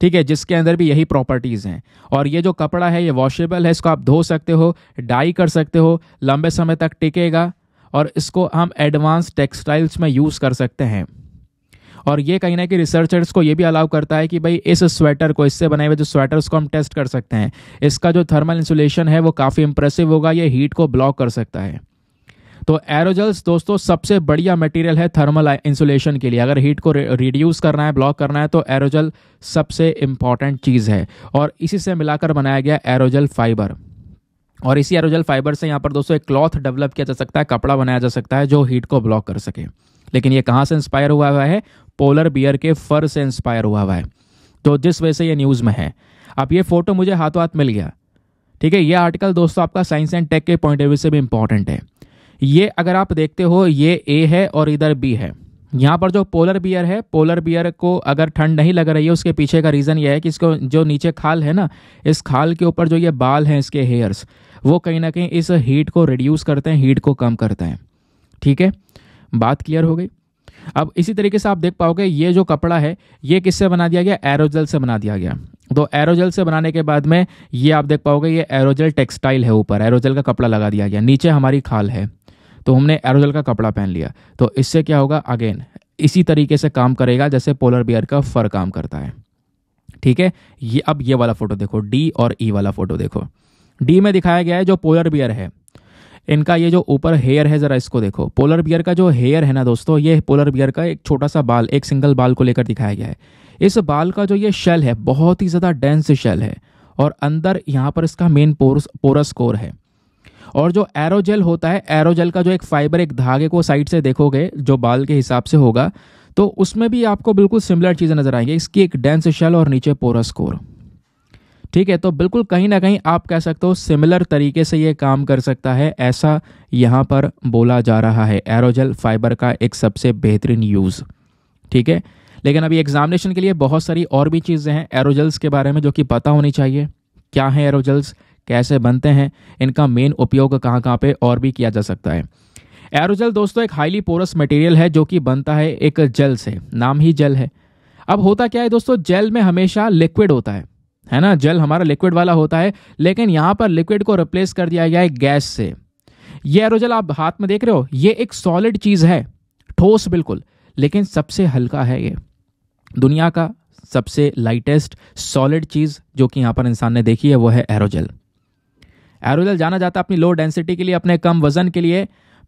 ठीक है जिसके अंदर भी यही प्रॉपर्टीज़ हैं और ये जो कपड़ा है ये वॉशेबल है इसको आप धो सकते हो डाई कर सकते हो लंबे समय तक टिकेगा और इसको हम एडवांस टेक्सटाइल्स में यूज़ कर सकते हैं और ये कहीं ना कहीं रिसर्चर्स को ये भी अलाउ करता है कि भाई इस स्वेटर को इससे बनाए हुए जो स्वेटर उसको हम टेस्ट कर सकते हैं इसका जो थर्मल इंसुलेशन है वो काफ़ी इंप्रेसिव होगा ये हीट को ब्लॉक कर सकता है तो एरोजल्स दोस्तों सबसे बढ़िया मटेरियल है थर्मल इंसुलेशन के लिए अगर हीट को रिड्यूस करना है ब्लॉक करना है तो एरोजल सबसे इम्पॉर्टेंट चीज़ है और इसी से मिलाकर बनाया गया एरोजल फाइबर और इसी एरोजल फाइबर से यहाँ पर दोस्तों एक क्लॉथ डेवलप किया जा सकता है कपड़ा बनाया जा सकता है जो हीट को ब्लॉक कर सके लेकिन ये कहाँ से इंस्पायर हुआ हुआ है पोलर बियर के फर से इंस्पायर हुआ हुआ है तो जिस वजह से ये न्यूज़ में है अब ये फोटो मुझे हाथों हाथ मिल गया ठीक है ये आर्टिकल दोस्तों आपका साइंस एंड टेक के पॉइंट ऑफ व्यू से भी इंपॉर्टेंट है ये अगर आप देखते हो ये ए है और इधर बी है यहाँ पर जो पोलर बियर है पोलर बियर को अगर ठंड नहीं लग रही है उसके पीछे का रीज़न यह है कि इसको जो नीचे खाल है ना इस खाल के ऊपर जो ये बाल हैं इसके हेयर्स वो कहीं ना कहीं इस हीट को रिड्यूस करते हैं हीट को कम करते हैं ठीक है बात क्लियर हो गई अब इसी तरीके से आप देख पाओगे ये जो कपड़ा है ये किससे बना दिया गया एरोजल से बना दिया गया तो एरोजल से बनाने के बाद में ये आप देख पाओगे ये एरोजल टेक्सटाइल है ऊपर एरोजल का कपड़ा लगा दिया गया नीचे हमारी खाल है तो हमने एरोजल का कपड़ा पहन लिया तो इससे क्या होगा अगेन इसी तरीके से काम करेगा जैसे पोलर बियर का फर काम करता है ठीक है ये अब ये वाला फोटो देखो डी और ई e वाला फोटो देखो डी में दिखाया गया है जो पोलर बियर है इनका ये जो ऊपर हेयर है ज़रा इसको देखो पोलर बियर का जो हेयर है ना दोस्तों ये पोलर बियर का एक छोटा सा बाल एक सिंगल बाल को लेकर दिखाया गया है इस बाल का जो ये शेल है बहुत ही ज़्यादा डेंस शेल है और अंदर यहाँ पर इसका मेन पोरस पोरस कोर है और जो एरोजेल होता है एरोजेल का जो एक फाइबर एक धागे को साइड से देखोगे जो बाल के हिसाब से होगा तो उसमें भी आपको बिल्कुल सिमिलर चीज़ें नजर आएंगी इसकी एक डेंस शेल और नीचे पोरस कोर ठीक है तो बिल्कुल कहीं ना कहीं आप कह सकते हो सिमिलर तरीके से ये काम कर सकता है ऐसा यहाँ पर बोला जा रहा है एरोजेल फाइबर का एक सबसे बेहतरीन यूज़ ठीक है लेकिन अभी एग्जामिनेशन के लिए बहुत सारी और भी चीज़ें हैं एरोजल्स के बारे में जो कि पता होनी चाहिए क्या है एरोजल्स कैसे बनते हैं इनका मेन उपयोग कहाँ कहाँ पे और भी किया जा सकता है एरोजल दोस्तों एक हाईली पोरस मटेरियल है जो कि बनता है एक जेल से नाम ही जेल है अब होता क्या है दोस्तों जेल में हमेशा लिक्विड होता है है ना जेल हमारा लिक्विड वाला होता है लेकिन यहाँ पर लिक्विड को रिप्लेस कर दिया गया है गैस से ये एरोजल आप हाथ में देख रहे हो ये एक सॉलिड चीज़ है ठोस बिल्कुल लेकिन सबसे हल्का है ये दुनिया का सबसे लाइटेस्ट सॉलिड चीज़ जो कि यहाँ पर इंसान ने देखी है वो है एरोजेल एरोजल जाना जाता है अपनी लो डेंसिटी के लिए अपने कम वजन के लिए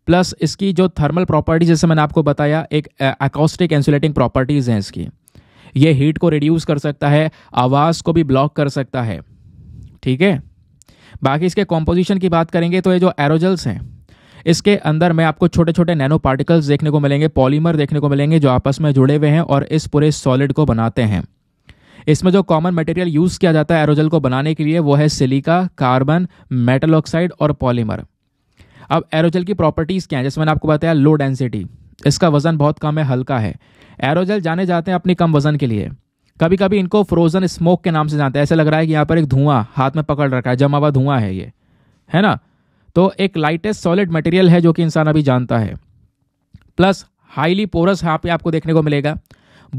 प्लस इसकी जो थर्मल प्रॉपर्टीज जैसे मैंने आपको बताया एक एकोस्टिक इंसुलेटिंग प्रॉपर्टीज़ हैं इसकी ये हीट को रिड्यूस कर सकता है आवाज़ को भी ब्लॉक कर सकता है ठीक है बाकी इसके कॉम्पोजिशन की बात करेंगे तो ये जो एरोजल्स हैं इसके अंदर में आपको छोटे छोटे नैनो पार्टिकल्स देखने को मिलेंगे पॉलीमर देखने को मिलेंगे जो आपस में जुड़े हुए हैं और इस पूरे सॉलिड को बनाते हैं इसमें जो कॉमन मटेरियल यूज़ किया जाता है एरोजल को बनाने के लिए वो है सिलिका कार्बन मेटल ऑक्साइड और पॉलीमर अब एरोजल की प्रॉपर्टीज़ क्या है जैसे मैंने आपको बताया लो डेंसिटी इसका वज़न बहुत कम है हल्का है एरोजल जाने जाते हैं अपनी कम वज़न के लिए कभी कभी इनको फ्रोजन स्मोक के नाम से जानते हैं ऐसा लग रहा है कि यहाँ पर एक धुआं हाथ में पकड़ रखा है जमा हुआ धुआं है ये है ना तो एक लाइटेस्ट सॉलिड मटेरियल है जो कि इंसान अभी जानता है प्लस हाईली पोरस यहाँ पे आपको देखने को मिलेगा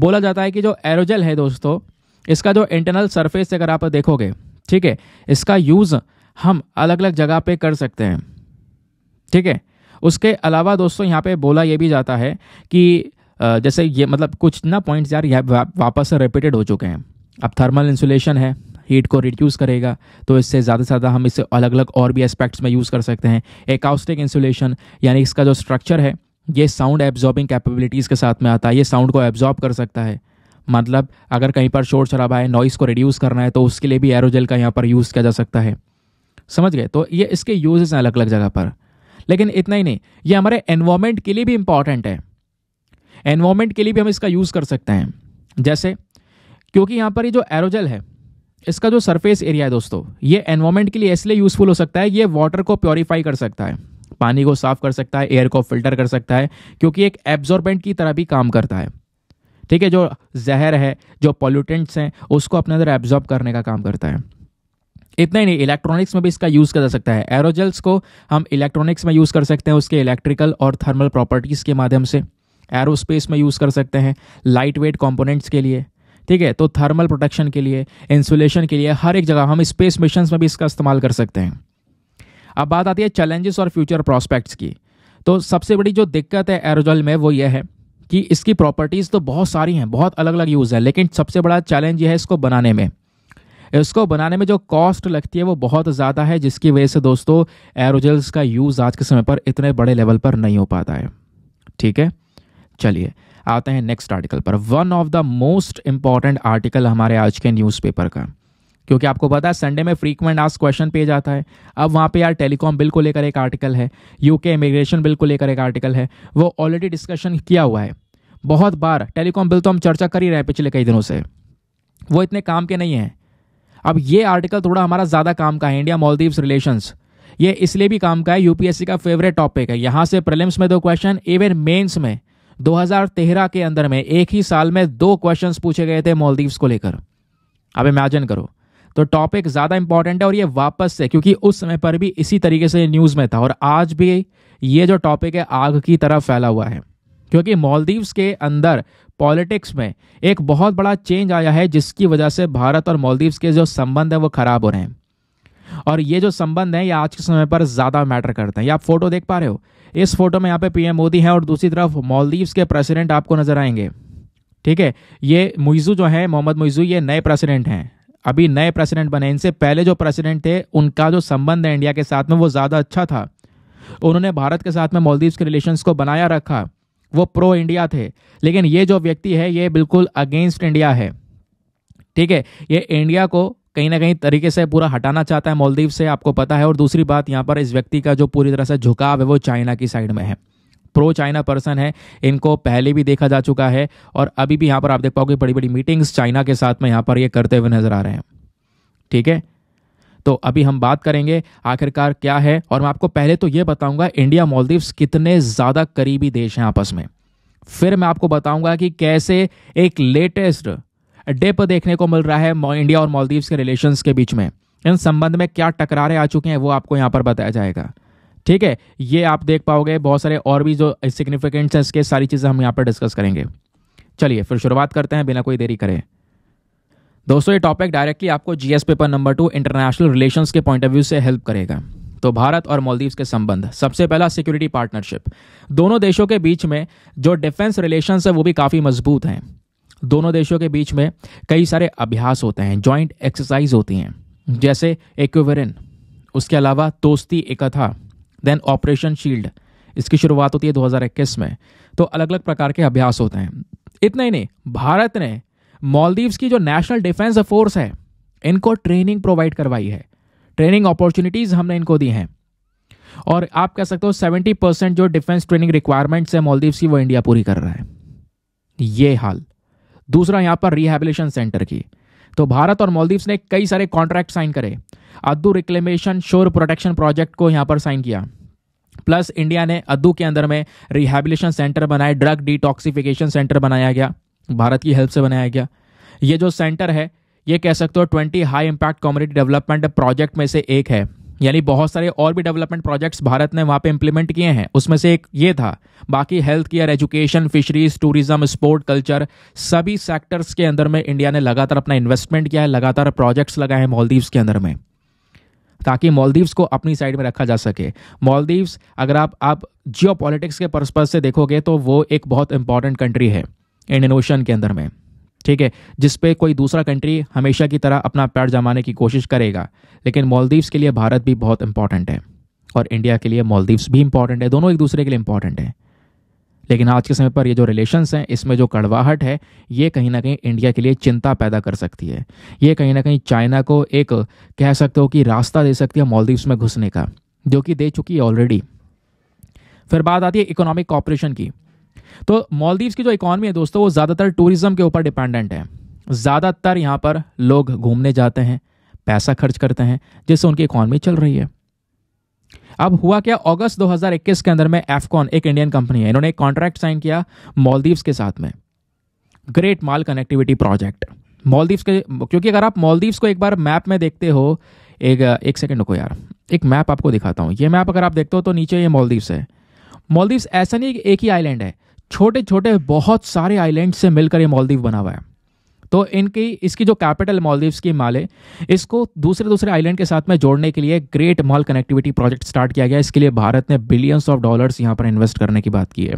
बोला जाता है कि जो एरोजल है दोस्तों इसका जो इंटरनल सरफेस अगर आप देखोगे ठीक है इसका यूज़ हम अलग अलग जगह पे कर सकते हैं ठीक है उसके अलावा दोस्तों यहाँ पे बोला ये भी जाता है कि जैसे ये मतलब कुछ ना पॉइंट्स यार यहाँ वापस रिपीटेड हो चुके हैं अब थर्मल इंसुलेशन है हीट को रिड्यूस करेगा तो इससे ज़्यादा से ज़्यादा हम इसे अलग अलग और भी एस्पेक्ट्स में यूज़ कर सकते हैं एकाउस्टिक इंसुलेशन यानी इसका जो स्ट्रक्चर है ये साउंड एब्जॉर्बिंग कैपेबिलिटीज़ के साथ में आता है ये साउंड को एब्जॉर्ब कर सकता है मतलब अगर कहीं पर शोर शराबा है नॉइस को रिड्यूस करना है तो उसके लिए भी एरोजेल का यहाँ पर यूज़ किया जा सकता है समझ गए तो ये इसके यूजेस हैं अलग अलग जगह पर लेकिन इतना ही नहीं ये हमारे एनवायरमेंट के लिए भी इम्पॉर्टेंट है एनवायरमेंट के लिए भी हम इसका यूज़ कर सकते हैं जैसे क्योंकि यहाँ पर ये जो एरोजेल है इसका जो सरफेस एरिया है दोस्तों ये एनवायरमेंट के लिए इसलिए यूज़फुल हो सकता है ये वाटर को प्योरीफाई कर सकता है पानी को साफ कर सकता है एयर को फिल्टर कर सकता है क्योंकि एक एब्जॉर्बेंट की तरह भी काम करता है ठीक है जो जहर है जो पॉल्यूटेंट्स हैं उसको अपने अंदर एब्जॉर्ब करने का काम करता है इतना ही नहीं इलेक्ट्रॉनिक्स में भी इसका यूज़ किया जा सकता है एरोजेल्स को हम इलेक्ट्रॉनिक्स में यूज़ कर सकते हैं उसके इलेक्ट्रिकल और थर्मल प्रॉपर्टीज़ के माध्यम से एरोस्पेस में यूज़ कर सकते हैं लाइट वेट कॉम्पोनेंट्स के लिए ठीक है तो थर्मल प्रोटेक्शन के लिए इंसुलेशन के लिए हर एक जगह हम स्पेस मिशन में भी इसका इस्तेमाल कर सकते हैं अब बात आती है चैलेंजेस और फ्यूचर प्रॉस्पेक्ट्स की तो सबसे बड़ी जो दिक्कत है एरोजल में वो यह है कि इसकी प्रॉपर्टीज़ तो बहुत सारी हैं बहुत अलग अलग यूज़ है लेकिन सबसे बड़ा चैलेंज यह है इसको बनाने में इसको बनाने में जो कॉस्ट लगती है वो बहुत ज़्यादा है जिसकी वजह से दोस्तों एरोजेल्स का यूज़ आज के समय पर इतने बड़े लेवल पर नहीं हो पाता है ठीक है चलिए आते हैं नेक्स्ट आर्टिकल पर one of the most important article हमारे आज के न्यूज़पेपर का क्योंकि आपको पता है संडे में फ्रीक्वेंट आस्क क्वेश्चन पेज आता है अब वहाँ पे यार टेलीकॉम बिल को लेकर एक आर्टिकल है यूके इमिग्रेशन बिल को लेकर एक आर्टिकल है वो ऑलरेडी डिस्कशन किया हुआ है बहुत बार टेलीकॉम बिल तो हम चर्चा कर ही रहे हैं पिछले कई दिनों से वो इतने काम के नहीं हैं अब ये आर्टिकल थोड़ा हमारा ज़्यादा काम का है इंडिया मॉलदीव्स रिलेशंस ये इसलिए भी काम का है यूपीएससी का फेवरेट टॉपिक है यहाँ से प्रिलिम्स में दो क्वेश्चन इवन मेंस में 2013 के अंदर में एक ही साल में दो क्वेश्चंस पूछे गए थे मॉलदीव्स को लेकर अब इमेजिन करो तो टॉपिक ज़्यादा इंपॉर्टेंट है और ये वापस से क्योंकि उस समय पर भी इसी तरीके से न्यूज़ में था और आज भी ये जो टॉपिक है आग की तरह फैला हुआ है क्योंकि मालदीव्स के अंदर पॉलिटिक्स में एक बहुत बड़ा चेंज आया है जिसकी वजह से भारत और मालदीव्स के जो संबंध है वो खराब हो रहे हैं और ये जो संबंध है ये आज के समय पर ज़्यादा मैटर करते हैं ये आप फोटो देख पा रहे हो इस फोटो में यहाँ पे पीएम मोदी हैं और दूसरी तरफ मालदीव्स के प्रेसिडेंट आपको नजर आएंगे ठीक है ये मुइजू जो है मोहम्मद मुइजू ये नए प्रेसिडेंट हैं अभी नए प्रेसिडेंट बने इनसे पहले जो प्रेसिडेंट थे उनका जो संबंध है इंडिया के साथ में वो ज़्यादा अच्छा था उन्होंने भारत के साथ में मालदीव्स के रिलेशंस को बनाया रखा वो प्रो इंडिया थे लेकिन ये जो व्यक्ति है ये बिल्कुल अगेंस्ट इंडिया है ठीक है ये इंडिया को कहीं ना कहीं तरीके से पूरा हटाना चाहता है मालदीव से आपको पता है और दूसरी बात यहाँ पर इस व्यक्ति का जो पूरी तरह से झुकाव है वो चाइना की साइड में है प्रो चाइना पर्सन है इनको पहले भी देखा जा चुका है और अभी भी यहाँ पर आप देख पाओगे बड़ी बड़ी मीटिंग्स चाइना के साथ में यहाँ पर ये करते हुए नजर आ रहे हैं ठीक है तो अभी हम बात करेंगे आखिरकार क्या है और मैं आपको पहले तो ये बताऊंगा इंडिया मॉलदीव्स कितने ज़्यादा करीबी देश हैं आपस में फिर मैं आपको बताऊंगा कि कैसे एक लेटेस्ट डेप देखने को मिल रहा है इंडिया और मॉलदीव्स के रिलेशंस के बीच में इन संबंध में क्या टकरारे आ चुके हैं वो आपको यहाँ पर बताया जाएगा ठीक है ये आप देख पाओगे बहुत सारे और भी जो सिग्निफिकेंट्स हैं इसके सारी चीज़ें हम यहाँ पर डिस्कस करेंगे चलिए फिर शुरुआत करते हैं बिना कोई देरी करें दोस्तों ये टॉपिक डायरेक्टली आपको GS paper number two international relations के पॉइंट ऑफ व्यू से हेल्प करेगा तो भारत और मालदीव्स के संबंध सबसे पहला सिक्योरिटी पार्टनरशिप दोनों देशों के बीच में जो डिफेंस रिलेशंस है वो भी काफ़ी मजबूत हैं दोनों देशों के बीच में कई सारे अभ्यास होते हैं जॉइंट एक्सरसाइज होती हैं जैसे एक्वेरिन उसके अलावा दोस्ती एकथा देन ऑपरेशन शील्ड इसकी शुरुआत होती है 2021 में तो अलग अलग प्रकार के अभ्यास होते हैं इतना ही नहीं भारत ने मालदीव्स की जो नेशनल डिफेंस फोर्स है इनको ट्रेनिंग प्रोवाइड करवाई है ट्रेनिंग अपॉर्चुनिटीज हमने इनको दी हैं और आप कह सकते हो सेवेंटी परसेंट जो डिफेंस ट्रेनिंग रिक्वायरमेंट्स है मालदीव्स की वो इंडिया पूरी कर रहा है ये हाल दूसरा यहां पर रिहेबिलेशन सेंटर की तो भारत और मालदीव्स ने कई सारे कॉन्ट्रैक्ट साइन करे Addu reclamation shore protection project को यहाँ पर साइन किया प्लस इंडिया ने अद्दू के अंदर में रिहेबिलेशन सेंटर बनाए ड्रग डिटॉक्सिफिकेशन सेंटर बनाया गया भारत की हेल्प से बनाया गया ये जो सेंटर है ये कह सकते हो twenty high impact community development project में से एक है यानी बहुत सारे और भी डेवलपमेंट प्रोजेक्ट्स भारत ने वहाँ पे इम्प्लीमेंट किए हैं उसमें से एक ये था बाकी health care education fisheries tourism sport culture सभी सेक्टर्स के अंदर में इंडिया ने लगातार अपना इन्वेस्टमेंट किया है लगातार प्रोजेक्ट्स लगाए हैं मॉलदीव्स के अंदर में ताकि मॉलदीव्स को अपनी साइड में रखा जा सके मॉलदीव्स अगर आप आप जियो के पर्सपज से देखोगे तो वो एक बहुत इंपॉर्टेंट कंट्री है इंडियन ओशन के अंदर में ठीक है जिसपे कोई दूसरा कंट्री हमेशा की तरह अपना पैर जमाने की कोशिश करेगा लेकिन मालदीव्स के लिए भारत भी बहुत इंपॉर्टेंट है और इंडिया के लिए मालदीव्स भी इंपॉर्टेंट है दोनों एक दूसरे के लिए इंपॉर्टेंट है लेकिन आज के समय पर ये जो रिलेशंस हैं इसमें जो कड़वाहट है ये कहीं ना कहीं इंडिया के लिए चिंता पैदा कर सकती है ये कहीं ना कहीं चाइना को एक कह सकते हो कि रास्ता दे सकती है मालदीव्स में घुसने का जो कि दे चुकी है ऑलरेडी फिर बात आती है इकोनॉमिक कॉपरेशन की तो मालदीव्स की जो इकॉनमी है दोस्तों वो ज़्यादातर टूरिज़्म के ऊपर डिपेंडेंट है ज़्यादातर यहाँ पर लोग घूमने जाते हैं पैसा खर्च करते हैं जिससे उनकी इकॉनमी चल रही है अब हुआ क्या अगस्त 2021 के अंदर में एफकॉन एक इंडियन कंपनी है इन्होंने एक कॉन्ट्रैक्ट साइन किया मालदीव्स के साथ में great Male connectivity project Maldives के क्योंकि अगर आप मालदीव्स को एक बार मैप में देखते हो एक एक सेकेंड को यार एक मैप आपको दिखाता हूँ ये मैप अगर आप देखते हो तो नीचे ये मालदीव्स है मालदीव्स ऐसा नहीं एक ही आइलैंड है छोटे छोटे बहुत सारे आइलैंड से मिलकर ये मालदीव बना हुआ है तो इनकी इसकी जो कैपिटल मालदीव्स की माले इसको दूसरे दूसरे आइलैंड के साथ में जोड़ने के लिए great Male connectivity project start किया गया इसके लिए भारत ने बिलियंस ऑफ डॉलर्स यहां पर इन्वेस्ट करने की बात की है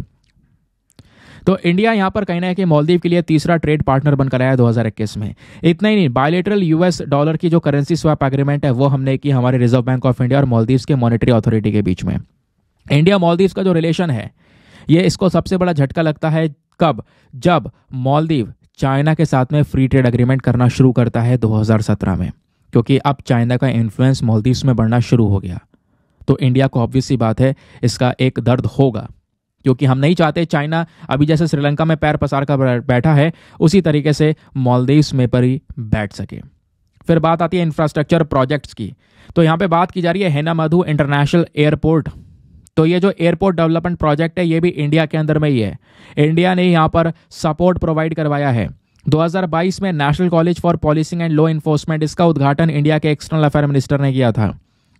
तो इंडिया यहां पर कहना है कि मालदीव के लिए तीसरा ट्रेड पार्टनर बनकर आया 2021 में इतना ही नहीं बायोलेटरल यूएस डॉलर की जो करेंसी स्वैप एग्रीमेंट है वो हमने की हमारे रिजर्व बैंक ऑफ इंडिया और मालदीव्स के मॉनिटरी अथॉरिटी के बीच में इंडिया मालदीव्स का जो रिलेशन है ये इसको सबसे बड़ा झटका लगता है कब जब मालदीव चाइना के साथ में फ्री ट्रेड एग्रीमेंट करना शुरू करता है 2017 में क्योंकि अब चाइना का इन्फ्लुएंस मालदीव्स में बढ़ना शुरू हो गया तो इंडिया को ऑब्वियस सी बात है इसका एक दर्द होगा क्योंकि हम नहीं चाहते चाइना अभी जैसे श्रीलंका में पैर पसार कर बैठा है उसी तरीके से मालदीव्स में पर ही बैठ सके फिर बात आती है इंफ्रास्ट्रक्चर प्रोजेक्ट्स की तो यहाँ पे बात की जा रही है हेना मधु इंटरनेशनल एयरपोर्ट तो ये जो एयरपोर्ट डेवलपमेंट प्रोजेक्ट है ये भी इंडिया के अंदर में ही है इंडिया ने यहाँ पर सपोर्ट प्रोवाइड करवाया है 2022 में national college for policing and law enforcement इसका उद्घाटन इंडिया के एक्सटर्नल अफेयर मिनिस्टर ने किया था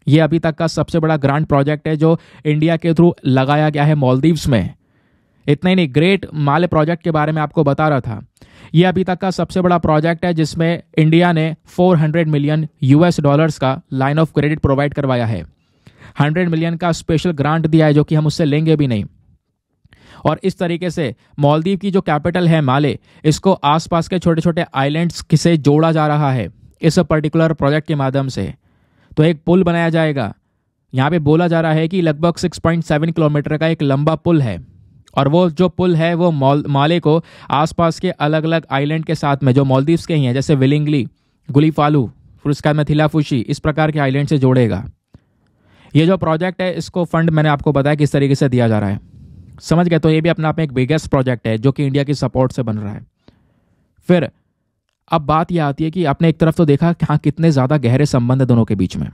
ये अभी तक का सबसे बड़ा ग्रांड प्रोजेक्ट है जो इंडिया के थ्रू लगाया गया है मॉलदीव्स में इतना ही नहीं ग्रेट माले प्रोजेक्ट के बारे में आपको बता रहा था यह अभी तक का सबसे बड़ा प्रोजेक्ट है जिसमें इंडिया ने 400 मिलियन यूएस डॉलर्स का लाइन ऑफ क्रेडिट प्रोवाइड करवाया है हंड्रेड मिलियन का स्पेशल ग्रांट दिया है जो कि हम उससे लेंगे भी नहीं और इस तरीके से मालदीव की जो कैपिटल है माले इसको आसपास के छोटे छोटे आइलैंड्स से जोड़ा जा रहा है इस पर्टिकुलर प्रोजेक्ट के माध्यम से तो एक पुल बनाया जाएगा यहाँ पे बोला जा रहा है कि लगभग 6.7 किलोमीटर का एक लंबा पुल है और वो जो पुल है वो मॉल माले को आसपास के अलग अलग आइलैंड के साथ में जो मालदीव्स के ही हैं जैसे विलिंगली गुलीफालू फिर उसके बाद में थिलाफुशी इस प्रकार के आइलैंड से जोड़ेगा ये जो प्रोजेक्ट है इसको फंड मैंने आपको बताया किस तरीके से दिया जा रहा है समझ गए तो ये भी अपने आप में एक बिगेस्ट प्रोजेक्ट है जो कि इंडिया की सपोर्ट से बन रहा है फिर अब बात यह आती है कि आपने एक तरफ तो देखा कि हाँ कितने ज़्यादा गहरे संबंध है दोनों के बीच में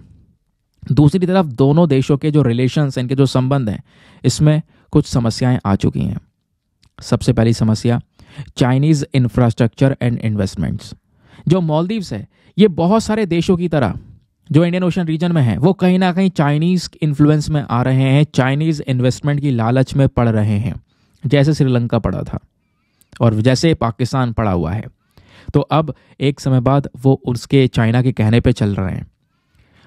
दूसरी तरफ दोनों देशों के जो रिलेशन इनके जो संबंध हैं इसमें कुछ समस्याएं आ चुकी हैं सबसे पहली समस्या चाइनीज़ इंफ्रास्ट्रक्चर एंड इन्वेस्टमेंट्स जो मॉलदीव्स है ये बहुत सारे देशों की तरह जो इंडियन ओशन रीजन में है वो कहीं ना कहीं चाइनीज इन्फ्लुएंस में आ रहे हैं चाइनीज इन्वेस्टमेंट की लालच में पड़ रहे हैं जैसे श्रीलंका पड़ा था और जैसे पाकिस्तान पड़ा हुआ है तो अब एक समय बाद वो उसके चाइना के कहने पे चल रहे हैं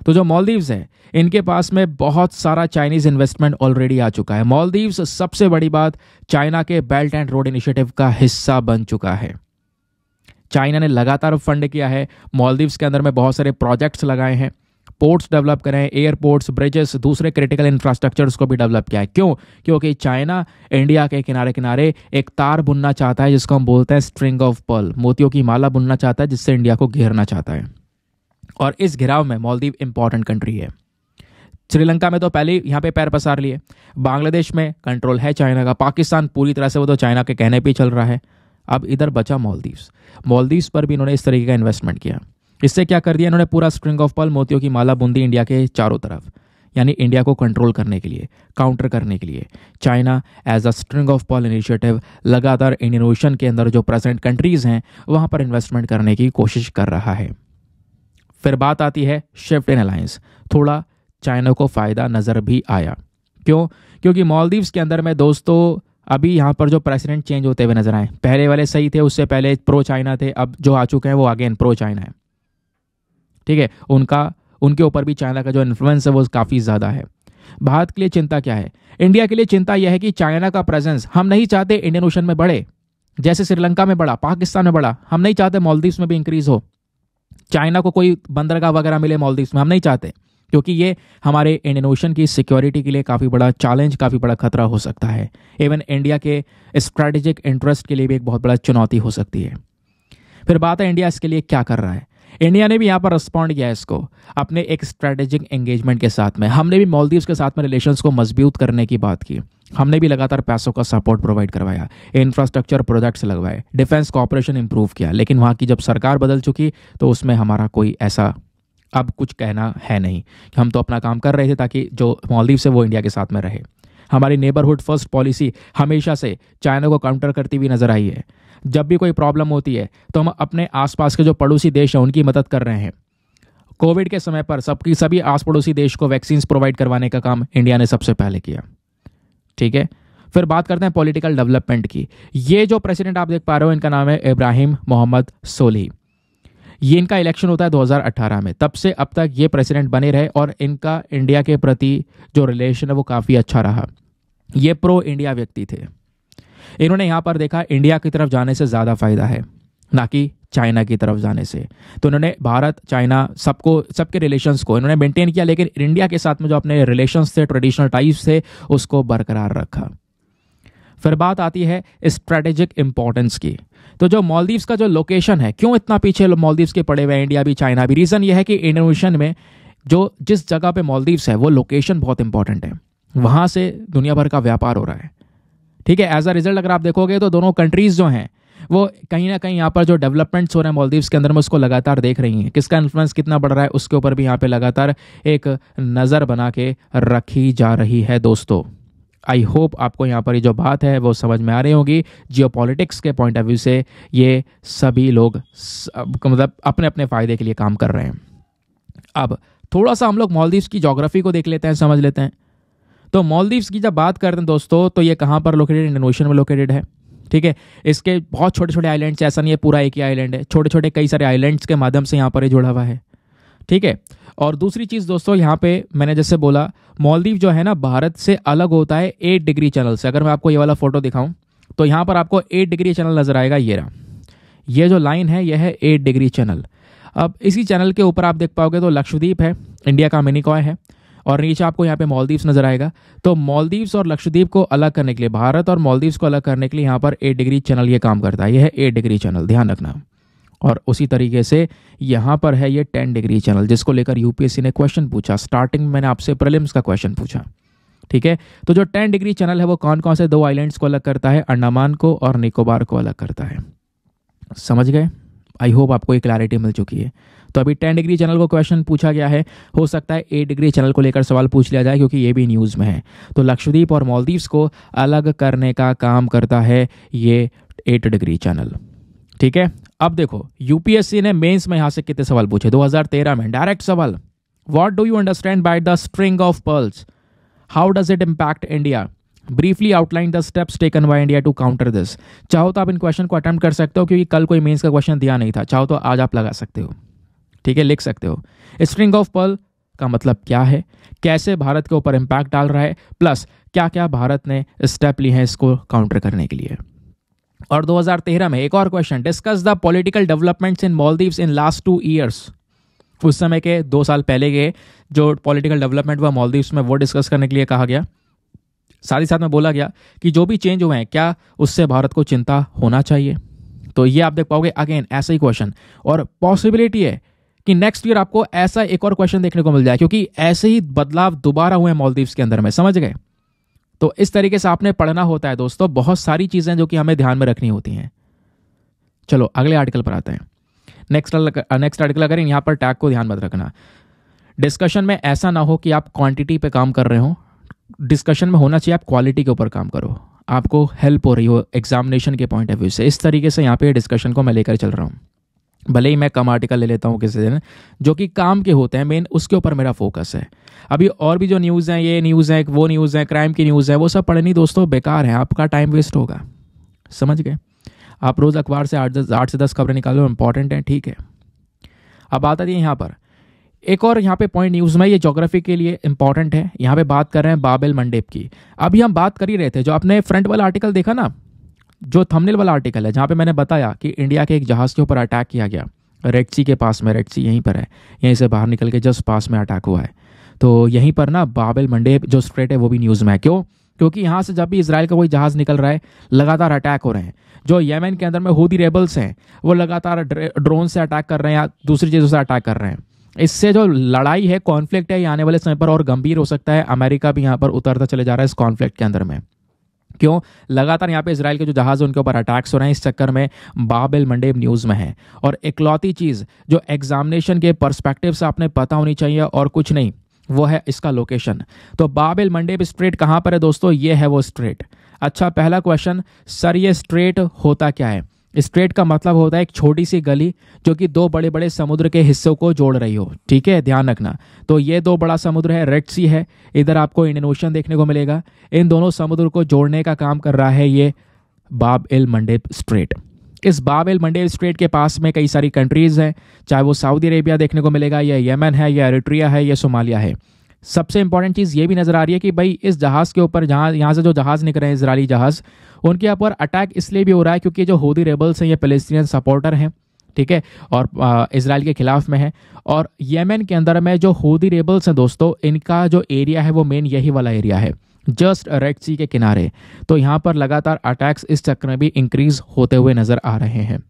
तो जो मॉलदीव्स है इनके पास में बहुत सारा चाइनीज इन्वेस्टमेंट ऑलरेडी आ चुका है मॉलदीव्स सबसे बड़ी बात चाइना के बेल्ट एंड रोड इनिशिएटिव का हिस्सा बन चुका है चाइना ने लगातार फंड किया है मॉलदीव्स के अंदर में बहुत सारे प्रोजेक्ट्स लगाए हैं पोर्ट्स डेवलप करें एयरपोर्ट्स ब्रिजेस दूसरे क्रिटिकल इंफ्रास्ट्रक्चर्स को भी डेवलप किया है क्यों क्योंकि चाइना इंडिया के किनारे किनारे एक तार बुनना चाहता है जिसको हम बोलते हैं स्ट्रिंग ऑफ पर्ल मोतियों की माला बुनना चाहता है जिससे इंडिया को घेरना चाहता है और इस घिराव में मालदीव इंपॉर्टेंट कंट्री है श्रीलंका में तो पहले ही यहाँ पे पैर पसार लिए बांग्लादेश में कंट्रोल है चाइना का पाकिस्तान पूरी तरह से वो तो चाइना के कहने पर चल रहा है अब इधर बचा मॉलदीव्स मॉलदीव्स पर भी इन्होंने इस तरीके का इन्वेस्टमेंट किया इससे क्या कर दिया इन्होंने पूरा स्ट्रिंग ऑफ पल मोतियों की माला बूंदी इंडिया के चारों तरफ यानी इंडिया को कंट्रोल करने के लिए काउंटर करने के लिए China as a string of pearl initiative लगातार इंडियन ओशन के अंदर जो प्रेजेंट कंट्रीज़ हैं वहाँ पर इन्वेस्टमेंट करने की कोशिश कर रहा है फिर बात आती है शिफ्ट इन अलायंस थोड़ा चाइना को फ़ायदा नज़र भी आया क्यों क्योंकि मालदीव्स के अंदर में दोस्तों अभी यहाँ पर जो प्रेसिडेंट चेंज होते हुए नजर आए पहले वाले सही थे उससे पहले प्रो चाइना थे अब जो आ चुके हैं वो अगेन प्रो चाइना है ठीक है उनका उनके ऊपर भी चाइना का जो इन्फ्लुएंस है वो काफ़ी ज़्यादा है भारत के लिए चिंता क्या है इंडिया के लिए चिंता यह है कि चाइना का प्रेजेंस हम नहीं चाहते इंडियन ओशन में बढ़े जैसे श्रीलंका में बढ़ा पाकिस्तान में बढ़ा हम नहीं चाहते मालदीव्स में भी इंक्रीज हो चाइना को कोई बंदरगाह वगैरह मिले मालदीव्स में हम नहीं चाहते क्योंकि ये हमारे इंडियन ओशन की सिक्योरिटी के लिए काफ़ी बड़ा चैलेंज काफ़ी बड़ा खतरा हो सकता है इवन इंडिया के स्ट्रैटेजिक इंटरेस्ट के लिए भी एक बहुत बड़ा चुनौती हो सकती है फिर बात है इंडिया इसके लिए क्या कर रहा है इंडिया ने भी यहाँ पर रिस्पॉन्ड किया इसको अपने एक स्ट्रैटेजिक एंगेजमेंट के साथ में हमने भी मालदीव्स के साथ में रिलेशन को मजबूत करने की बात की हमने भी लगातार पैसों का सपोर्ट प्रोवाइड करवाया इंफ्रास्ट्रक्चर प्रोजेक्ट्स लगवाए डिफेंस कॉपरेशन इंप्रूव किया लेकिन वहाँ की जब सरकार बदल चुकी तो उसमें हमारा कोई ऐसा अब कुछ कहना है नहीं कि हम तो अपना काम कर रहे थे ताकि जो मालदीव्स है वो इंडिया के साथ में रहे हमारी नेबरहुड फर्स्ट पॉलिसी हमेशा से चाइना को काउंटर करती हुई नजर आई है जब भी कोई प्रॉब्लम होती है तो हम अपने आसपास के जो पड़ोसी देश हैं उनकी मदद कर रहे हैं कोविड के समय पर सबकी सभी आस पड़ोसी देश को वैक्सीन प्रोवाइड करवाने का काम इंडिया ने सबसे पहले किया ठीक है फिर बात करते हैं पॉलिटिकल डेवलपमेंट की ये जो प्रेसिडेंट आप देख पा रहे हो इनका नाम है इब्राहिम मोहम्मद सोली ये इनका इलेक्शन होता है 2018 में तब से अब तक ये प्रेसिडेंट बने रहे और इनका इंडिया के प्रति जो रिलेशन है वो काफ़ी अच्छा रहा ये प्रो इंडिया व्यक्ति थे इन्होंने यहाँ पर देखा इंडिया की तरफ जाने से ज़्यादा फायदा है ना कि चाइना की तरफ जाने से तो इन्होंने भारत चाइना सबको सबके रिलेशंस को इन्होंने मेंटेन किया लेकिन इंडिया के साथ में जो अपने रिलेशंस थे ट्रेडिशनल टाइप्स थे उसको बरकरार रखा फिर बात आती है स्ट्रेटेजिक इंपॉर्टेंस की तो जो मालदीव्स का जो लोकेशन है क्यों इतना पीछे मालदीव्स के पड़े हुए हैं इंडिया भी चाइना भी रीज़न ये है कि इंडोनेशियन में जो जिस जगह पे मालदीव्स है वो लोकेशन बहुत इंपॉर्टेंट है वहाँ से दुनिया भर का व्यापार हो रहा है ठीक है एज अ रिजल्ट अगर आप देखोगे तो दोनों कंट्रीज़ जो हैं वो कहीं ना कहीं यहाँ पर जो डेवलपमेंट्स हो रहे हैं मालदीव्स के अंदर में उसको लगातार देख रही हैं किसका इन्फ्लुएंस कितना बढ़ रहा है उसके ऊपर भी यहाँ पे लगातार एक नज़र बना के रखी जा रही है दोस्तों आई होप आपको यहाँ पर ये जो बात है वो समझ में आ रही होगी जियो के पॉइंट ऑफ व्यू से ये सभी लोग मतलब अपने अपने फ़ायदे के लिए काम कर रहे हैं अब थोड़ा सा हम लोग मालदीव्स की जोग्राफी को देख लेते हैं समझ लेते हैं तो मालदीव्स की जब बात करते हैं दोस्तों तो ये कहाँ पर लोकेटेड इंडियन ओशन में लोकेटेड है ठीक है इसके बहुत छोटे छोटे आइलैंड्स ऐसा नहीं है पूरा एक ही आइलैंड है छोटे छोटे कई सारे आइलैंड्स के माध्यम से यहाँ पर जुड़ा हुआ है ठीक है और दूसरी चीज़ दोस्तों यहाँ पे मैंने जैसे बोला मालदीव जो है ना भारत से अलग होता है एट डिग्री चैनल से अगर मैं आपको ये वाला फ़ोटो दिखाऊँ तो यहाँ पर आपको एट डिग्री चैनल नज़र आएगा ये रहा ये जो लाइन है यह है एट डिग्री चैनल अब इसी चैनल के ऊपर आप देख पाओगे तो लक्षद्वीप है इंडिया का मिनिकॉय है और नीचे आपको यहाँ पे मालदीव्स नजर आएगा तो मालदीव्स और लक्षद्वीप को अलग करने के लिए भारत और मालदीव्स को अलग करने के लिए यहाँ पर एट डिग्री चैनल ये काम करता है यह है एट डिग्री चैनल ध्यान रखना और उसी तरीके से यहाँ पर है ये टेन डिग्री चैनल जिसको लेकर यूपीएससी ने क्वेश्चन पूछा स्टार्टिंग में मैंने आपसे प्रलिम्स का क्वेश्चन पूछा ठीक है तो जो टेन डिग्री चैनल है वो कौन कौन से दो आइलैंड्स को अलग करता है अंडमान को और निकोबार को अलग करता है समझ गए आई होप आपको ये क्लैरिटी मिल चुकी है तो अभी टेन डिग्री चैनल को क्वेश्चन पूछा गया है हो सकता है एट डिग्री चैनल को लेकर सवाल पूछ लिया जाए क्योंकि ये भी न्यूज़ में है तो लक्षद्वीप और मालदीव्स को अलग करने का काम करता है ये एट डिग्री चैनल ठीक है अब देखो यूपीएससी ने मेंस में यहां से कितने सवाल पूछे 2013 में डायरेक्ट सवाल what do you understand by the string of pearls how does it impact India briefly outline the steps taken by India to counter this चाहो तो आप इन क्वेश्चन को अटैम्प्ट कर सकते हो क्योंकि कल कोई मेन्स का क्वेश्चन दिया नहीं था चाहो तो आज आप लगा सकते हो ठीक है लिख सकते हो स्ट्रिंग ऑफ पर्ल का मतलब क्या है कैसे भारत के ऊपर इम्पैक्ट डाल रहा है प्लस क्या क्या भारत ने स्टेप लिए हैं इसको काउंटर करने के लिए और 2013 में एक और question discuss the political developments in Maldives in last two years उस समय के दो साल पहले के जो पॉलिटिकल डेवलपमेंट हुआ मालदीव्स में वो डिस्कस करने के लिए कहा गया साथ ही साथ में बोला गया कि जो भी चेंज हुए हैं क्या उससे भारत को चिंता होना चाहिए तो ये आप देख पाओगे अगेन ऐसा ही क्वेश्चन और पॉसिबिलिटी है कि नेक्स्ट ईयर आपको ऐसा एक और क्वेश्चन देखने को मिल जाए क्योंकि ऐसे ही बदलाव दोबारा हुए हैं मालदीव्स के अंदर में समझ गए तो इस तरीके से आपने पढ़ना होता है दोस्तों बहुत सारी चीज़ें जो कि हमें ध्यान में रखनी होती हैं चलो अगले आर्टिकल पर आते हैं नेक्स्ट नेक्स्ट आर्टिकल अगर यहाँ पर टैग को ध्यान मत रखना डिस्कशन में ऐसा ना हो कि आप क्वांटिटी पे काम कर रहे हो डिस्कशन में होना चाहिए आप क्वालिटी के ऊपर काम करो आपको हेल्प हो रही हो एग्जामिनेशन के पॉइंट ऑफ व्यू से इस तरीके से यहाँ पे डिस्कशन को मैं लेकर चल रहा हूँ भले ही मैं कम आर्टिकल ले लेता हूँ किसी दिन जो कि काम के होते हैं मेन उसके ऊपर मेरा फोकस है अभी और भी जो न्यूज़ हैं ये न्यूज़ हैं वो न्यूज़ हैं क्राइम की न्यूज़ हैं वो सब पढ़नी दोस्तों बेकार है आपका टाइम वेस्ट होगा समझ गए आप रोज़ अखबार से आठ दस आठ से दस खबरें निकालो इंपॉर्टेंट हैं ठीक है अब बात आती है यहाँ पर एक और यहाँ पे पॉइंट न्यूज़ में ये जोग्राफी के लिए इंपॉर्टेंट है यहाँ पे बात कर रहे हैं बाबेल मंडेप की अभी हम बात कर ही रहे थे जो आपने फ्रंट वाला आर्टिकल देखा ना जो थंबनेल वाला आर्टिकल है जहाँ पे मैंने बताया कि इंडिया के एक जहाज़ के ऊपर अटैक किया गया रेड सी के पास में रेड सी यहीं पर है यहीं से बाहर निकल के जस्ट पास में अटैक हुआ है तो यहीं पर ना बाबिल मंडे जो स्ट्रेट है वो भी न्यूज़ में है क्यों क्योंकि यहाँ से जब भी इसराइल का कोई जहाज़ निकल रहा है लगातार अटैक हो रहे हैं जो यमन के अंदर में हूदी रेबल्स हैं वो लगातार ड्रोन से अटैक कर रहे हैं या दूसरी चीज़ों से अटैक कर रहे हैं इससे जो लड़ाई है कॉन्फ्लिक्ट है ये आने वाले समय पर और गंभीर हो सकता है अमेरिका भी यहाँ पर उतरता चले जा रहा है इस कॉन्फ्लिक्ट के अंदर में क्यों लगातार यहाँ पे इसराइल के जो जहाज़ हैं उनके ऊपर अटैक्स हो रहे हैं इस चक्कर में बाबिल मंडे न्यूज़ में है और इकलौती चीज़ जो एग्जामिनेशन के परस्पेक्टिव से आपने पता होनी चाहिए और कुछ नहीं वो है इसका लोकेशन तो बाबिल मंडेब स्ट्रेट कहाँ पर है दोस्तों ये है वो स्ट्रेट अच्छा पहला क्वेश्चन सर ये स्ट्रेट होता क्या है स्ट्रेट का मतलब होता है एक छोटी सी गली जो कि दो बड़े बड़े समुद्र के हिस्सों को जोड़ रही हो ठीक है ध्यान रखना तो ये दो बड़ा समुद्र है रेड सी है इधर आपको इंडियन ओशन देखने को मिलेगा इन दोनों समुद्र को जोड़ने का काम कर रहा है ये बाब एल मंडेप स्ट्रेट इस बाब एल मंडेप स्ट्रेट के पास में कई सारी कंट्रीज़ हैं चाहे वो सऊदी अरेबिया देखने को मिलेगा या यमन है या एरिट्रिया है या सोमालिया है सबसे इंपॉर्टेंट चीज़ ये भी नज़र आ रही है कि भाई इस जहाज़ के ऊपर जहाँ यहाँ से जो जहाज़ निकल रहे हैं इसराइली जहाज़ उनके ऊपर अटैक इसलिए भी हो रहा है क्योंकि जो होदी रेबल्स हैं ये पेलेस्टीनियन सपोर्टर हैं ठीक है और इसराइल के खिलाफ में है और येमेन के अंदर में जो होदी रेबल्स हैं दोस्तों इनका जो एरिया है वो मेन यही वाला एरिया है जस्ट रेड सी के किनारे तो यहाँ पर लगातार अटैक्स इस चक्र में भी इंक्रीज होते हुए नज़र आ रहे हैं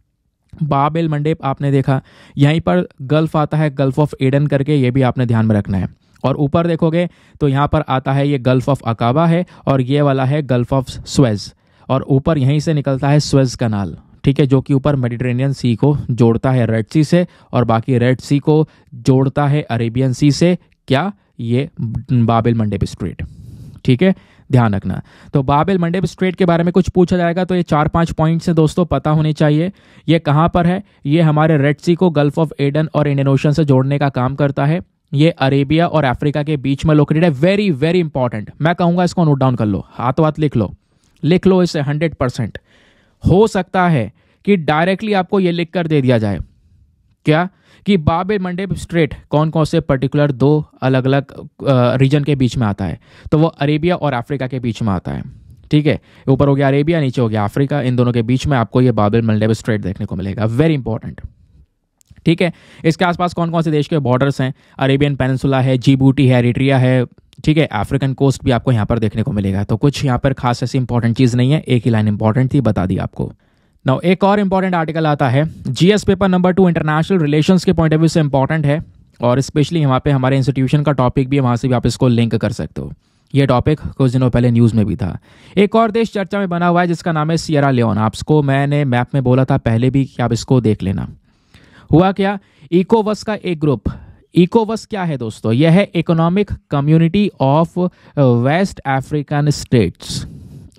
बाबेल मंडेप आपने देखा यहीं पर गल्फ आता है गल्फ ऑफ एडन करके ये भी आपने ध्यान में रखना है और ऊपर देखोगे तो यहाँ पर आता है ये गल्फ ऑफ अकाबा है और ये वाला है गल्फ ऑफ स्वेज और ऊपर यहीं से निकलता है स्वेज कनाल ठीक है जो कि ऊपर मेडिटेरेनियन सी को जोड़ता है रेड सी से और बाकी रेड सी को जोड़ता है अरेबियन सी से क्या ये बाबिल मंडेप स्ट्रीट ठीक है ध्यान रखना तो बाबिल मंडेप स्ट्रीट के बारे में कुछ पूछा जाएगा तो ये चार पांच पॉइंट्स हैं दोस्तों पता होने चाहिए ये कहाँ पर है ये हमारे रेड सी को गल्फ ऑफ एडन और इंडियन ओशन से जोड़ने का काम करता है ये अरेबिया और अफ्रीका के बीच में लोकेटेड है वेरी वेरी इंपॉर्टेंट मैं कहूंगा इसको नोट डाउन कर लो हाथों हाथ लिख लो लिख लो इसे हंड्रेड परसेंट हो सकता है कि डायरेक्टली आपको ये लिख कर दे दिया जाए क्या कि बाबे मंडे स्ट्रेट कौन कौन से पर्टिकुलर दो अलग अलग रीजन के बीच में आता है तो वो अरेबिया और अफ्रीका के बीच में आता है ठीक है ऊपर हो गया अरेबिया नीचे हो गया अफ्रीका इन दोनों के बीच में आपको ये बाबे मंडेब स्ट्रेट देखने को मिलेगा वेरी इंपॉर्टेंट ठीक है इसके आसपास कौन कौन से देश के बॉर्डर्स हैं अरेबियन पेनसुला है जीबूटी है एरिट्रिया है ठीक है अफ्रीकन कोस्ट भी आपको यहाँ पर देखने को मिलेगा तो कुछ यहाँ पर खास ऐसी इंपॉर्टेंट चीज़ नहीं है एक ही लाइन इंपॉर्टेंट थी बता दी आपको नौ एक और इंपॉर्टेंट आर्टिकल आता है GS paper number two international relation के पॉइंट ऑफ व्यू से इंपॉर्टेंट है और स्पेशली यहाँ पे हमारे इंस्टीट्यूशन का टॉपिक भी है वहाँ से भी आप इसको लिंक कर सकते हो ये टॉपिक कुछ दिनों पहले न्यूज़ में भी था एक और देश चर्चा में बना हुआ है जिसका नाम है सियरा लियोन आपको मैंने मैप में बोला था पहले भी कि आप इसको देख लेना हुआ क्या इकोवस का एक ग्रुप इकोवस क्या है दोस्तों यह है economic community of West African states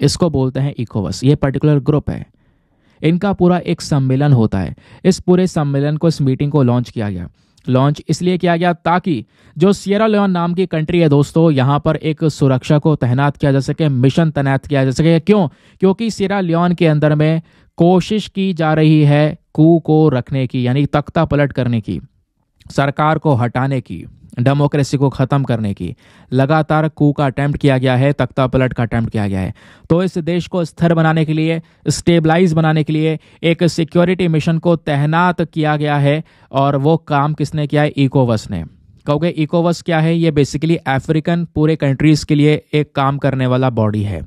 इसको बोलते हैं इकोवस ये पर्टिकुलर ग्रुप है इनका पूरा एक सम्मेलन होता है इस पूरे सम्मेलन को इस मीटिंग को लॉन्च किया गया लॉन्च इसलिए किया गया ताकि जो सियरा लियोन नाम की कंट्री है दोस्तों यहाँ पर एक सुरक्षा को तैनात किया जा सके मिशन तैनात किया जा सके क्यों क्योंकि सियरा लियोन के अंदर में कोशिश की जा रही है कू को रखने की यानी तख्ता पलट करने की सरकार को हटाने की डेमोक्रेसी को ख़त्म करने की लगातार कू का अटैम्प्ट किया गया है तख्ता पलट का अटैम्प्ट किया गया है तो इस देश को स्थिर बनाने के लिए स्टेबलाइज बनाने के लिए एक सिक्योरिटी मिशन को तैनात किया गया है और वो काम किसने किया है इकोवस ने कहोगे इकोवस क्या है ये बेसिकली अफ्रीकन पूरे कंट्रीज़ के लिए एक काम करने वाला बॉडी है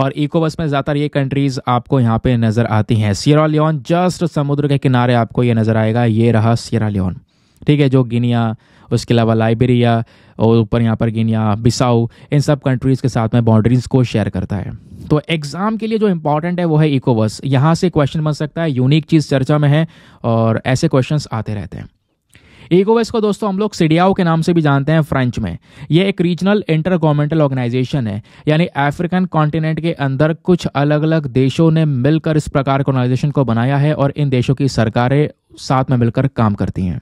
और इकोवस में ज़्यादातर ये कंट्रीज़ आपको यहाँ पे नज़र आती हैं सियरा लियोन जस्ट समुद्र के किनारे आपको ये नज़र आएगा ये रहा सियरा लियोन ठीक है जो गिनिया उसके अलावा लाइबेरिया और ऊपर यहाँ पर गिनिया बिसाऊ इन सब कंट्रीज़ के साथ में बाउंड्रीज को शेयर करता है तो एग्ज़ाम के लिए जो इंपॉर्टेंट है वो है इकोवस यहाँ से क्वेश्चन बन सकता है यूनिक चीज़ चर्चा में है और ऐसे क्वेश्चंस आते रहते हैं ईकोवेस्ट को दोस्तों हम लोग सीडियाओ के नाम से भी जानते हैं फ्रेंच में ये एक रीजनल इंटर गवर्नमेंटल ऑर्गेनाइजेशन है यानी अफ्रीकन कॉन्टिनेंट के अंदर कुछ अलग अलग देशों ने मिलकर इस प्रकार के ऑर्गेनाइजेशन को बनाया है और इन देशों की सरकारें साथ में मिलकर काम करती हैं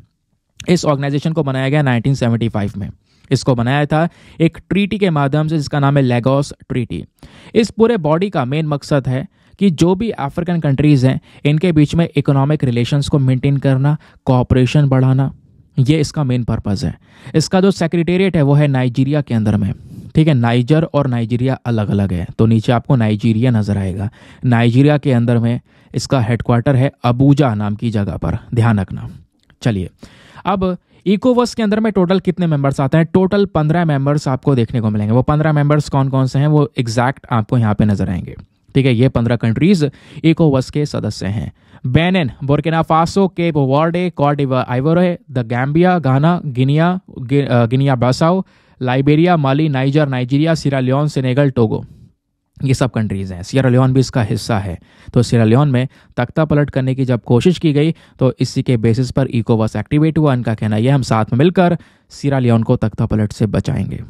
इस ऑर्गेनाइजेशन को बनाया गया 1975 में इसको बनाया था एक ट्रीटी के माध्यम से जिसका नाम है लेगोस ट्रीटी इस पूरे बॉडी का मेन मकसद है कि जो भी अफ्रीकन कंट्रीज़ हैं इनके बीच में इकोनॉमिक रिलेशंस को मेंटेन करना कॉपरेशन बढ़ाना ये इसका मेन पर्पज़ है इसका जो सेक्रेटेरिएट है वो है नाइजीरिया के अंदर में ठीक है नाइजर और नाइजीरिया अलग अलग है तो नीचे आपको नाइजीरिया नज़र आएगा नाइजीरिया के अंदर में इसका हेडक्वार्टर है अबूजा नाम की जगह पर ध्यान रखना चलिए अब इकोवर्स के अंदर में टोटल कितने मेंबर्स आते हैं टोटल पंद्रह मेंबर्स आपको देखने को मिलेंगे वो पंद्रह मेंबर्स कौन कौन से हैं वो एग्जैक्ट आपको यहाँ पे नजर आएंगे ठीक है ये पंद्रह कंट्रीज इकोवर्स के सदस्य हैं Benin Burkina Faso Cape Verde Ivory Ivoire the Gambia Ghana Guinea Guinea Bissau Liberia Mali Niger Nigeria Sierra Leone Senegal Togo ये सब कंट्रीज़ हैं सियरा लियोन भी इसका हिस्सा है तो सियरा लियोन में तख्ता पलट करने की जब कोशिश की गई तो इसी के बेसिस पर इकोवास एक्टिवेट हुआ इनका कहना यह हम साथ में मिलकर सिरा लियोन को तख्ता पलट से बचाएंगे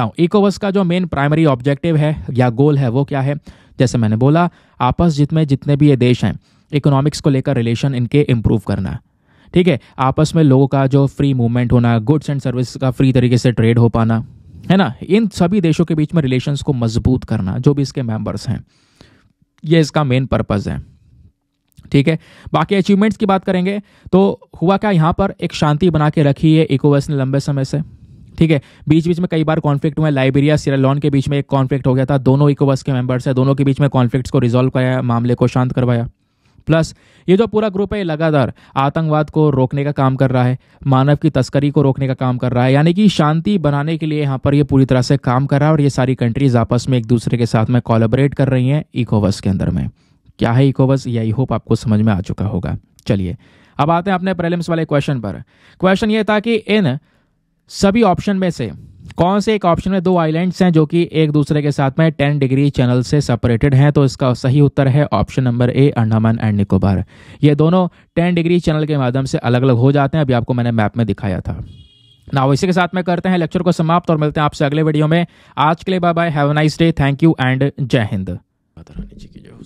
नाउ इकोवस का जो मेन प्राइमरी ऑब्जेक्टिव है या गोल है वो क्या है जैसे मैंने बोला आपस जित में जितने भी ये देश हैं इकोनॉमिक्स को लेकर रिलेशन इनके इम्प्रूव करना ठीक है आपस में लोगों का जो फ्री मूवमेंट होना गुड्स एंड सर्विस का फ्री तरीके से ट्रेड हो पाना है ना इन सभी देशों के बीच में रिलेशंस को मजबूत करना जो भी इसके मेंबर्स हैं ये इसका मेन पर्पज़ है ठीक है बाकी अचीवमेंट्स की बात करेंगे तो हुआ क्या यहाँ पर एक शांति बना के रखी है इकोवेस ने लंबे समय से ठीक है बीच बीच में कई बार कॉन्फ्लिक्ट हुए लाइबेरिया सिरालॉन के बीच में एक कॉन्फ्लिक्ट हो गया था दोनों इकोवस के मेंबर्स हैं दोनों के बीच में कॉन्फ्लिक्ट्स को रिजॉल्व कराया मामले को शांत करवाया प्लस ये जो पूरा ग्रुप है लगातार आतंकवाद को रोकने का काम कर रहा है मानव की तस्करी को रोकने का काम कर रहा है यानी कि शांति बनाने के लिए यहाँ पर ये पूरी तरह से काम कर रहा है और ये सारी कंट्रीज आपस में एक दूसरे के साथ में कॉलेबरेट कर रही हैं इकोवस के अंदर में क्या है इकोवस ये आई होप आपको समझ में आ चुका होगा चलिए अब आते हैं अपने प्रेलिम्स वाले क्वेश्चन पर क्वेश्चन ये था कि इन सभी ऑप्शन में से कौन से एक ऑप्शन में दो आइलैंड्स हैं जो कि एक दूसरे के साथ में टेन डिग्री चैनल से सेपरेटेड हैं तो इसका सही उत्तर है option number A Andaman and Nicobar ये दोनों टेन डिग्री चैनल के माध्यम से अलग अलग हो जाते हैं अभी आपको मैंने मैप में दिखाया था ना इसी के साथ में करते हैं लेक्चर को समाप्त और मिलते हैं आपसे अगले वीडियो में आज के लिए bye bye have nice day thank you and Jai Hind माता रानी जी की जो